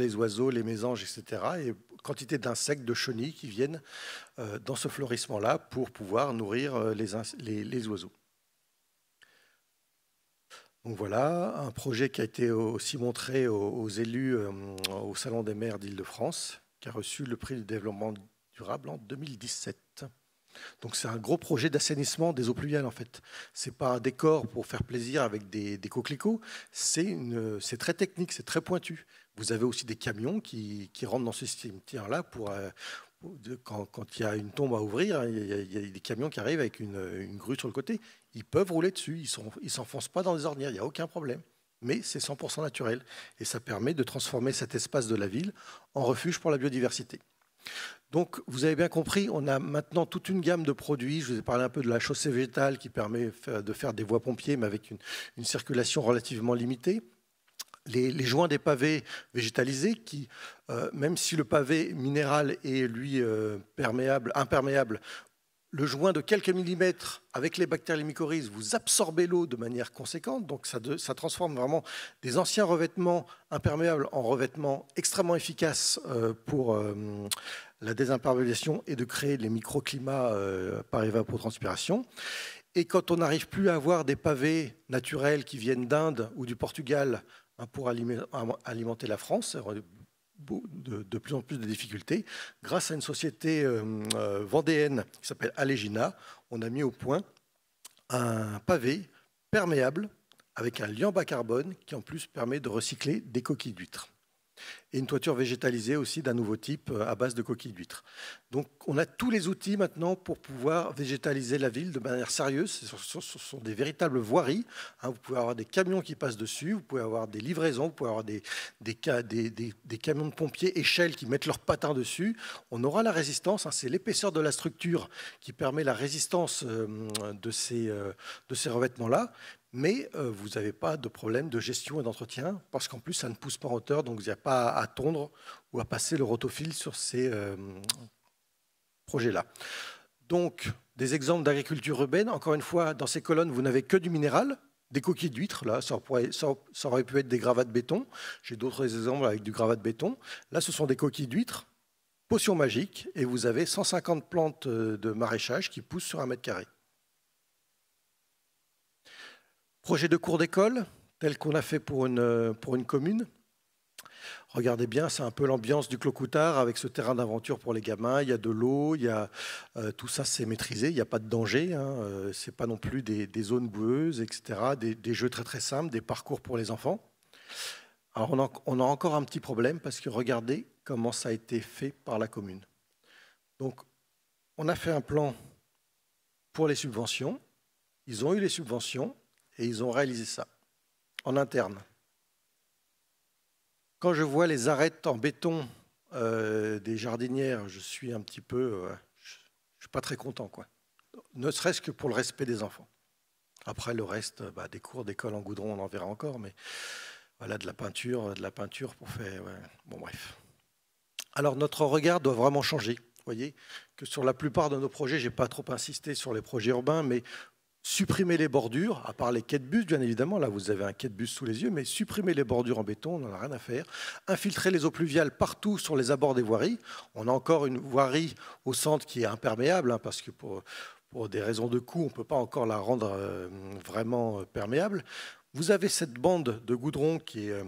les oiseaux, les mésanges, etc. Et quantité d'insectes, de chenilles qui viennent euh, dans ce florissement-là pour pouvoir nourrir euh, les, les, oiseaux. Donc voilà, un projet qui a été aussi montré aux, élus euh, au Salon des maires d'Île-de-France, qui a reçu le prix du développement durable en 2017. Donc c'est un gros projet d'assainissement des eaux pluviales en fait. C'est pas un décor pour faire plaisir avec des, des coquelicots, c'est très technique, c'est très pointu. Vous avez aussi des camions qui, rentrent dans ce cimetière-là pour, euh, quand, il y a une tombe à ouvrir, hein, il y a, des camions qui arrivent avec une, grue sur le côté. Ils peuvent rouler dessus, ils ne s'enfoncent pas dans les ornières, il n'y a aucun problème. Mais c'est 100% naturel et ça permet de transformer cet espace de la ville en refuge pour la biodiversité. Donc, vous avez bien compris, on a maintenant toute une gamme de produits. Je vous ai parlé un peu de la chaussée végétale qui permet de faire des voies pompiers, mais avec une, une circulation relativement limitée les, joints des pavés végétalisés qui, euh, même si le pavé minéral est lui euh, imperméable, le joint de quelques millimètres avec les bactéries les mycorhizes, vous absorbez l'eau de manière conséquente, donc ça, transforme vraiment des anciens revêtements imperméables en revêtements extrêmement efficaces euh, pour la désimperméabilisation et de créer les microclimats par évapotranspiration. Et quand on n'arrive plus à avoir des pavés naturels qui viennent d'Inde ou du Portugal Hein, pour alimenter la France de, plus en plus de difficultés. Grâce à une société euh, euh, vendéenne qui s'appelle Allegina, on a mis au point un pavé perméable avec un lien bas carbone qui en plus permet de recycler des coquilles d'huîtres et une toiture végétalisée aussi d'un nouveau type euh, à base de coquilles d'huîtres. Donc on a tous les outils maintenant pour pouvoir végétaliser la ville de manière sérieuse. Ce sont des véritables voiries. Hein. Vous pouvez avoir des camions qui passent dessus, vous pouvez avoir des livraisons, vous pouvez avoir des, camions de pompiers échelles qui mettent leurs patins dessus. On aura la résistance, hein. c'est l'épaisseur de la structure qui permet la résistance euh, euh, de ces revêtements-là mais euh, vous n'avez pas de problème de gestion et d'entretien, parce qu'en plus, ça ne pousse pas en hauteur, donc il n'y a pas à tondre ou à passer le rotophile sur ces euh, projets-là. Donc, des exemples d'agriculture urbaine. Encore une fois, dans ces colonnes, vous n'avez que du minéral, des coquilles d'huîtres, là, ça, ça, aurait pu être des gravats de béton. J'ai d'autres exemples avec du gravat de béton. Là, ce sont des coquilles d'huîtres, potion magique, et vous avez 150 plantes euh, de maraîchage qui poussent sur un mètre carré. Projet de cours d'école, tel qu'on a fait pour une, euh, pour une commune. Regardez bien, c'est un peu l'ambiance du Clocoutard avec ce terrain d'aventure pour les gamins. Il y a de l'eau, il y euh, tout ça, c'est maîtrisé. Il n'y a pas de danger. Ce hein. n'est euh, c'est pas non plus des, zones boueuses, etc. Des, jeux très très simples, des parcours pour les enfants. Alors on on a, encore un petit problème parce que regardez comment ça a été fait par la commune. Donc on a fait un plan pour les subventions. Ils ont eu les subventions. Et ils ont réalisé ça en interne. Quand je vois les arêtes en béton euh, des jardinières, je suis un petit peu, euh, je, ne suis pas très content, quoi. Ne serait-ce que pour le respect des enfants. Après le reste, bah, des cours d'école en goudron, on en verra encore, mais voilà de la peinture, de la peinture pour faire, bon bref. Alors notre regard doit vraiment changer. Vous voyez que sur la plupart de nos projets, j'ai pas trop insisté sur les projets urbains, mais supprimer les bordures, à part les quais de bus, bien évidemment, là vous avez un quai de bus sous les yeux, mais supprimer les bordures en béton, on n'en a rien à faire. Infiltrer les eaux pluviales partout sur les abords des voiries. On a encore une voirie au centre qui est imperméable, hein, parce que pour, des raisons de coût, on ne peut pas encore la rendre euh, vraiment euh, perméable. Vous avez cette bande de goudron qui est... Euh,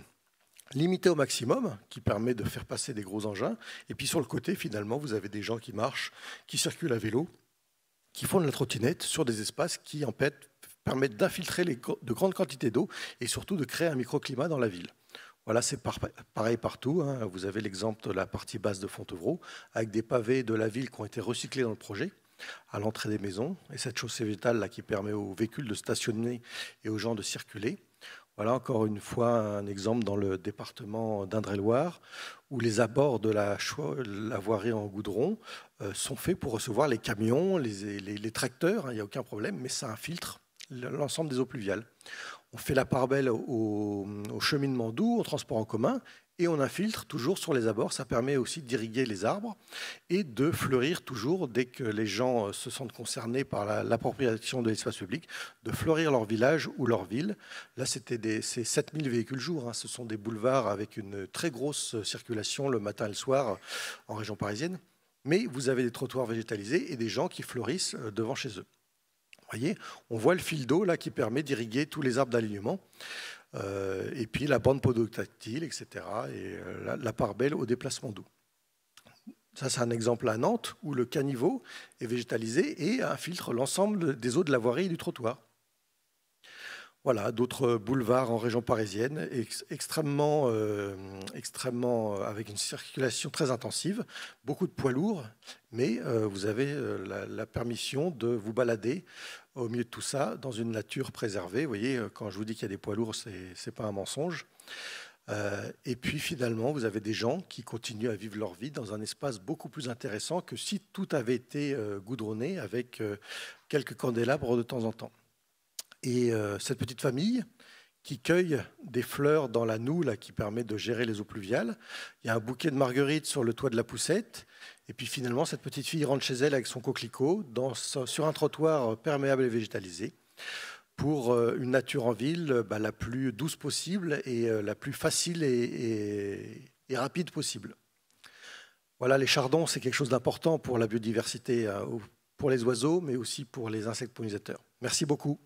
limitée au maximum, qui permet de faire passer des gros engins. Et puis sur le côté, finalement, vous avez des gens qui marchent, qui circulent à vélo, qui font de la trottinette sur des espaces qui, en permettent d'infiltrer de grandes quantités d'eau et surtout de créer un microclimat dans la ville. Voilà, c'est pareil partout. Hein. Vous avez l'exemple de la partie basse de Fontevraud, avec des pavés de la ville qui ont été recyclés dans le projet à l'entrée des maisons, et cette chaussée végétale là qui permet aux véhicules de stationner et aux gens de circuler. Voilà encore une fois un exemple dans le département d'Indre-et-Loire où les abords de la, voirie en goudron euh, sont faits pour recevoir les camions, les, tracteurs, hein, il n'y a aucun problème, mais ça infiltre l'ensemble des eaux pluviales. On fait la part belle au, au cheminement doux, au transport en commun, et on infiltre toujours sur les abords. Ça permet aussi d'irriguer les arbres et de fleurir toujours dès que les gens euh, se sentent concernés par l'appropriation de l'espace public, de fleurir leur village ou leur ville. Là, c'était c'est 7000 véhicules jour. Hein. Ce sont des boulevards avec une très grosse circulation le matin et le soir euh, en région parisienne. Mais vous avez des trottoirs végétalisés et des gens qui fleurissent euh, devant chez eux. Vous voyez, on voit le fil d'eau là qui permet d'irriguer tous les arbres d'alignement. Euh, et puis la bande podotactile, etc. Et euh, la, la, part belle au déplacement d'eau. Ça, c'est un exemple à Nantes où le caniveau est végétalisé et infiltre l'ensemble des eaux de la voirie et du trottoir voilà, d'autres euh, boulevards en région parisienne, extrêmement, euh, extrêmement, euh, avec une circulation très intensive, beaucoup de poids lourds, mais vous avez la, la, permission de vous balader au milieu de tout ça dans une nature préservée. Vous voyez, quand je vous dis qu'il y a des poids lourds, ce n'est pas un mensonge. et puis finalement, vous avez des gens qui continuent à vivre leur vie dans un espace beaucoup plus intéressant que si tout avait été goudronné avec quelques candélabres de temps en temps. Et euh, cette petite famille qui cueille des fleurs dans la noue là, qui permet de gérer les eaux pluviales. Il y a un bouquet de marguerites sur le toit de la poussette. Et puis finalement, cette petite fille rentre chez elle avec son coquelicot dans, sur un trottoir euh, perméable et végétalisé pour euh, une nature en ville bah, la plus douce possible et la plus facile et, rapide possible. Voilà, les chardons, c'est quelque chose d'important pour la biodiversité, pour les oiseaux, mais aussi pour les insectes pollinisateurs. Merci beaucoup.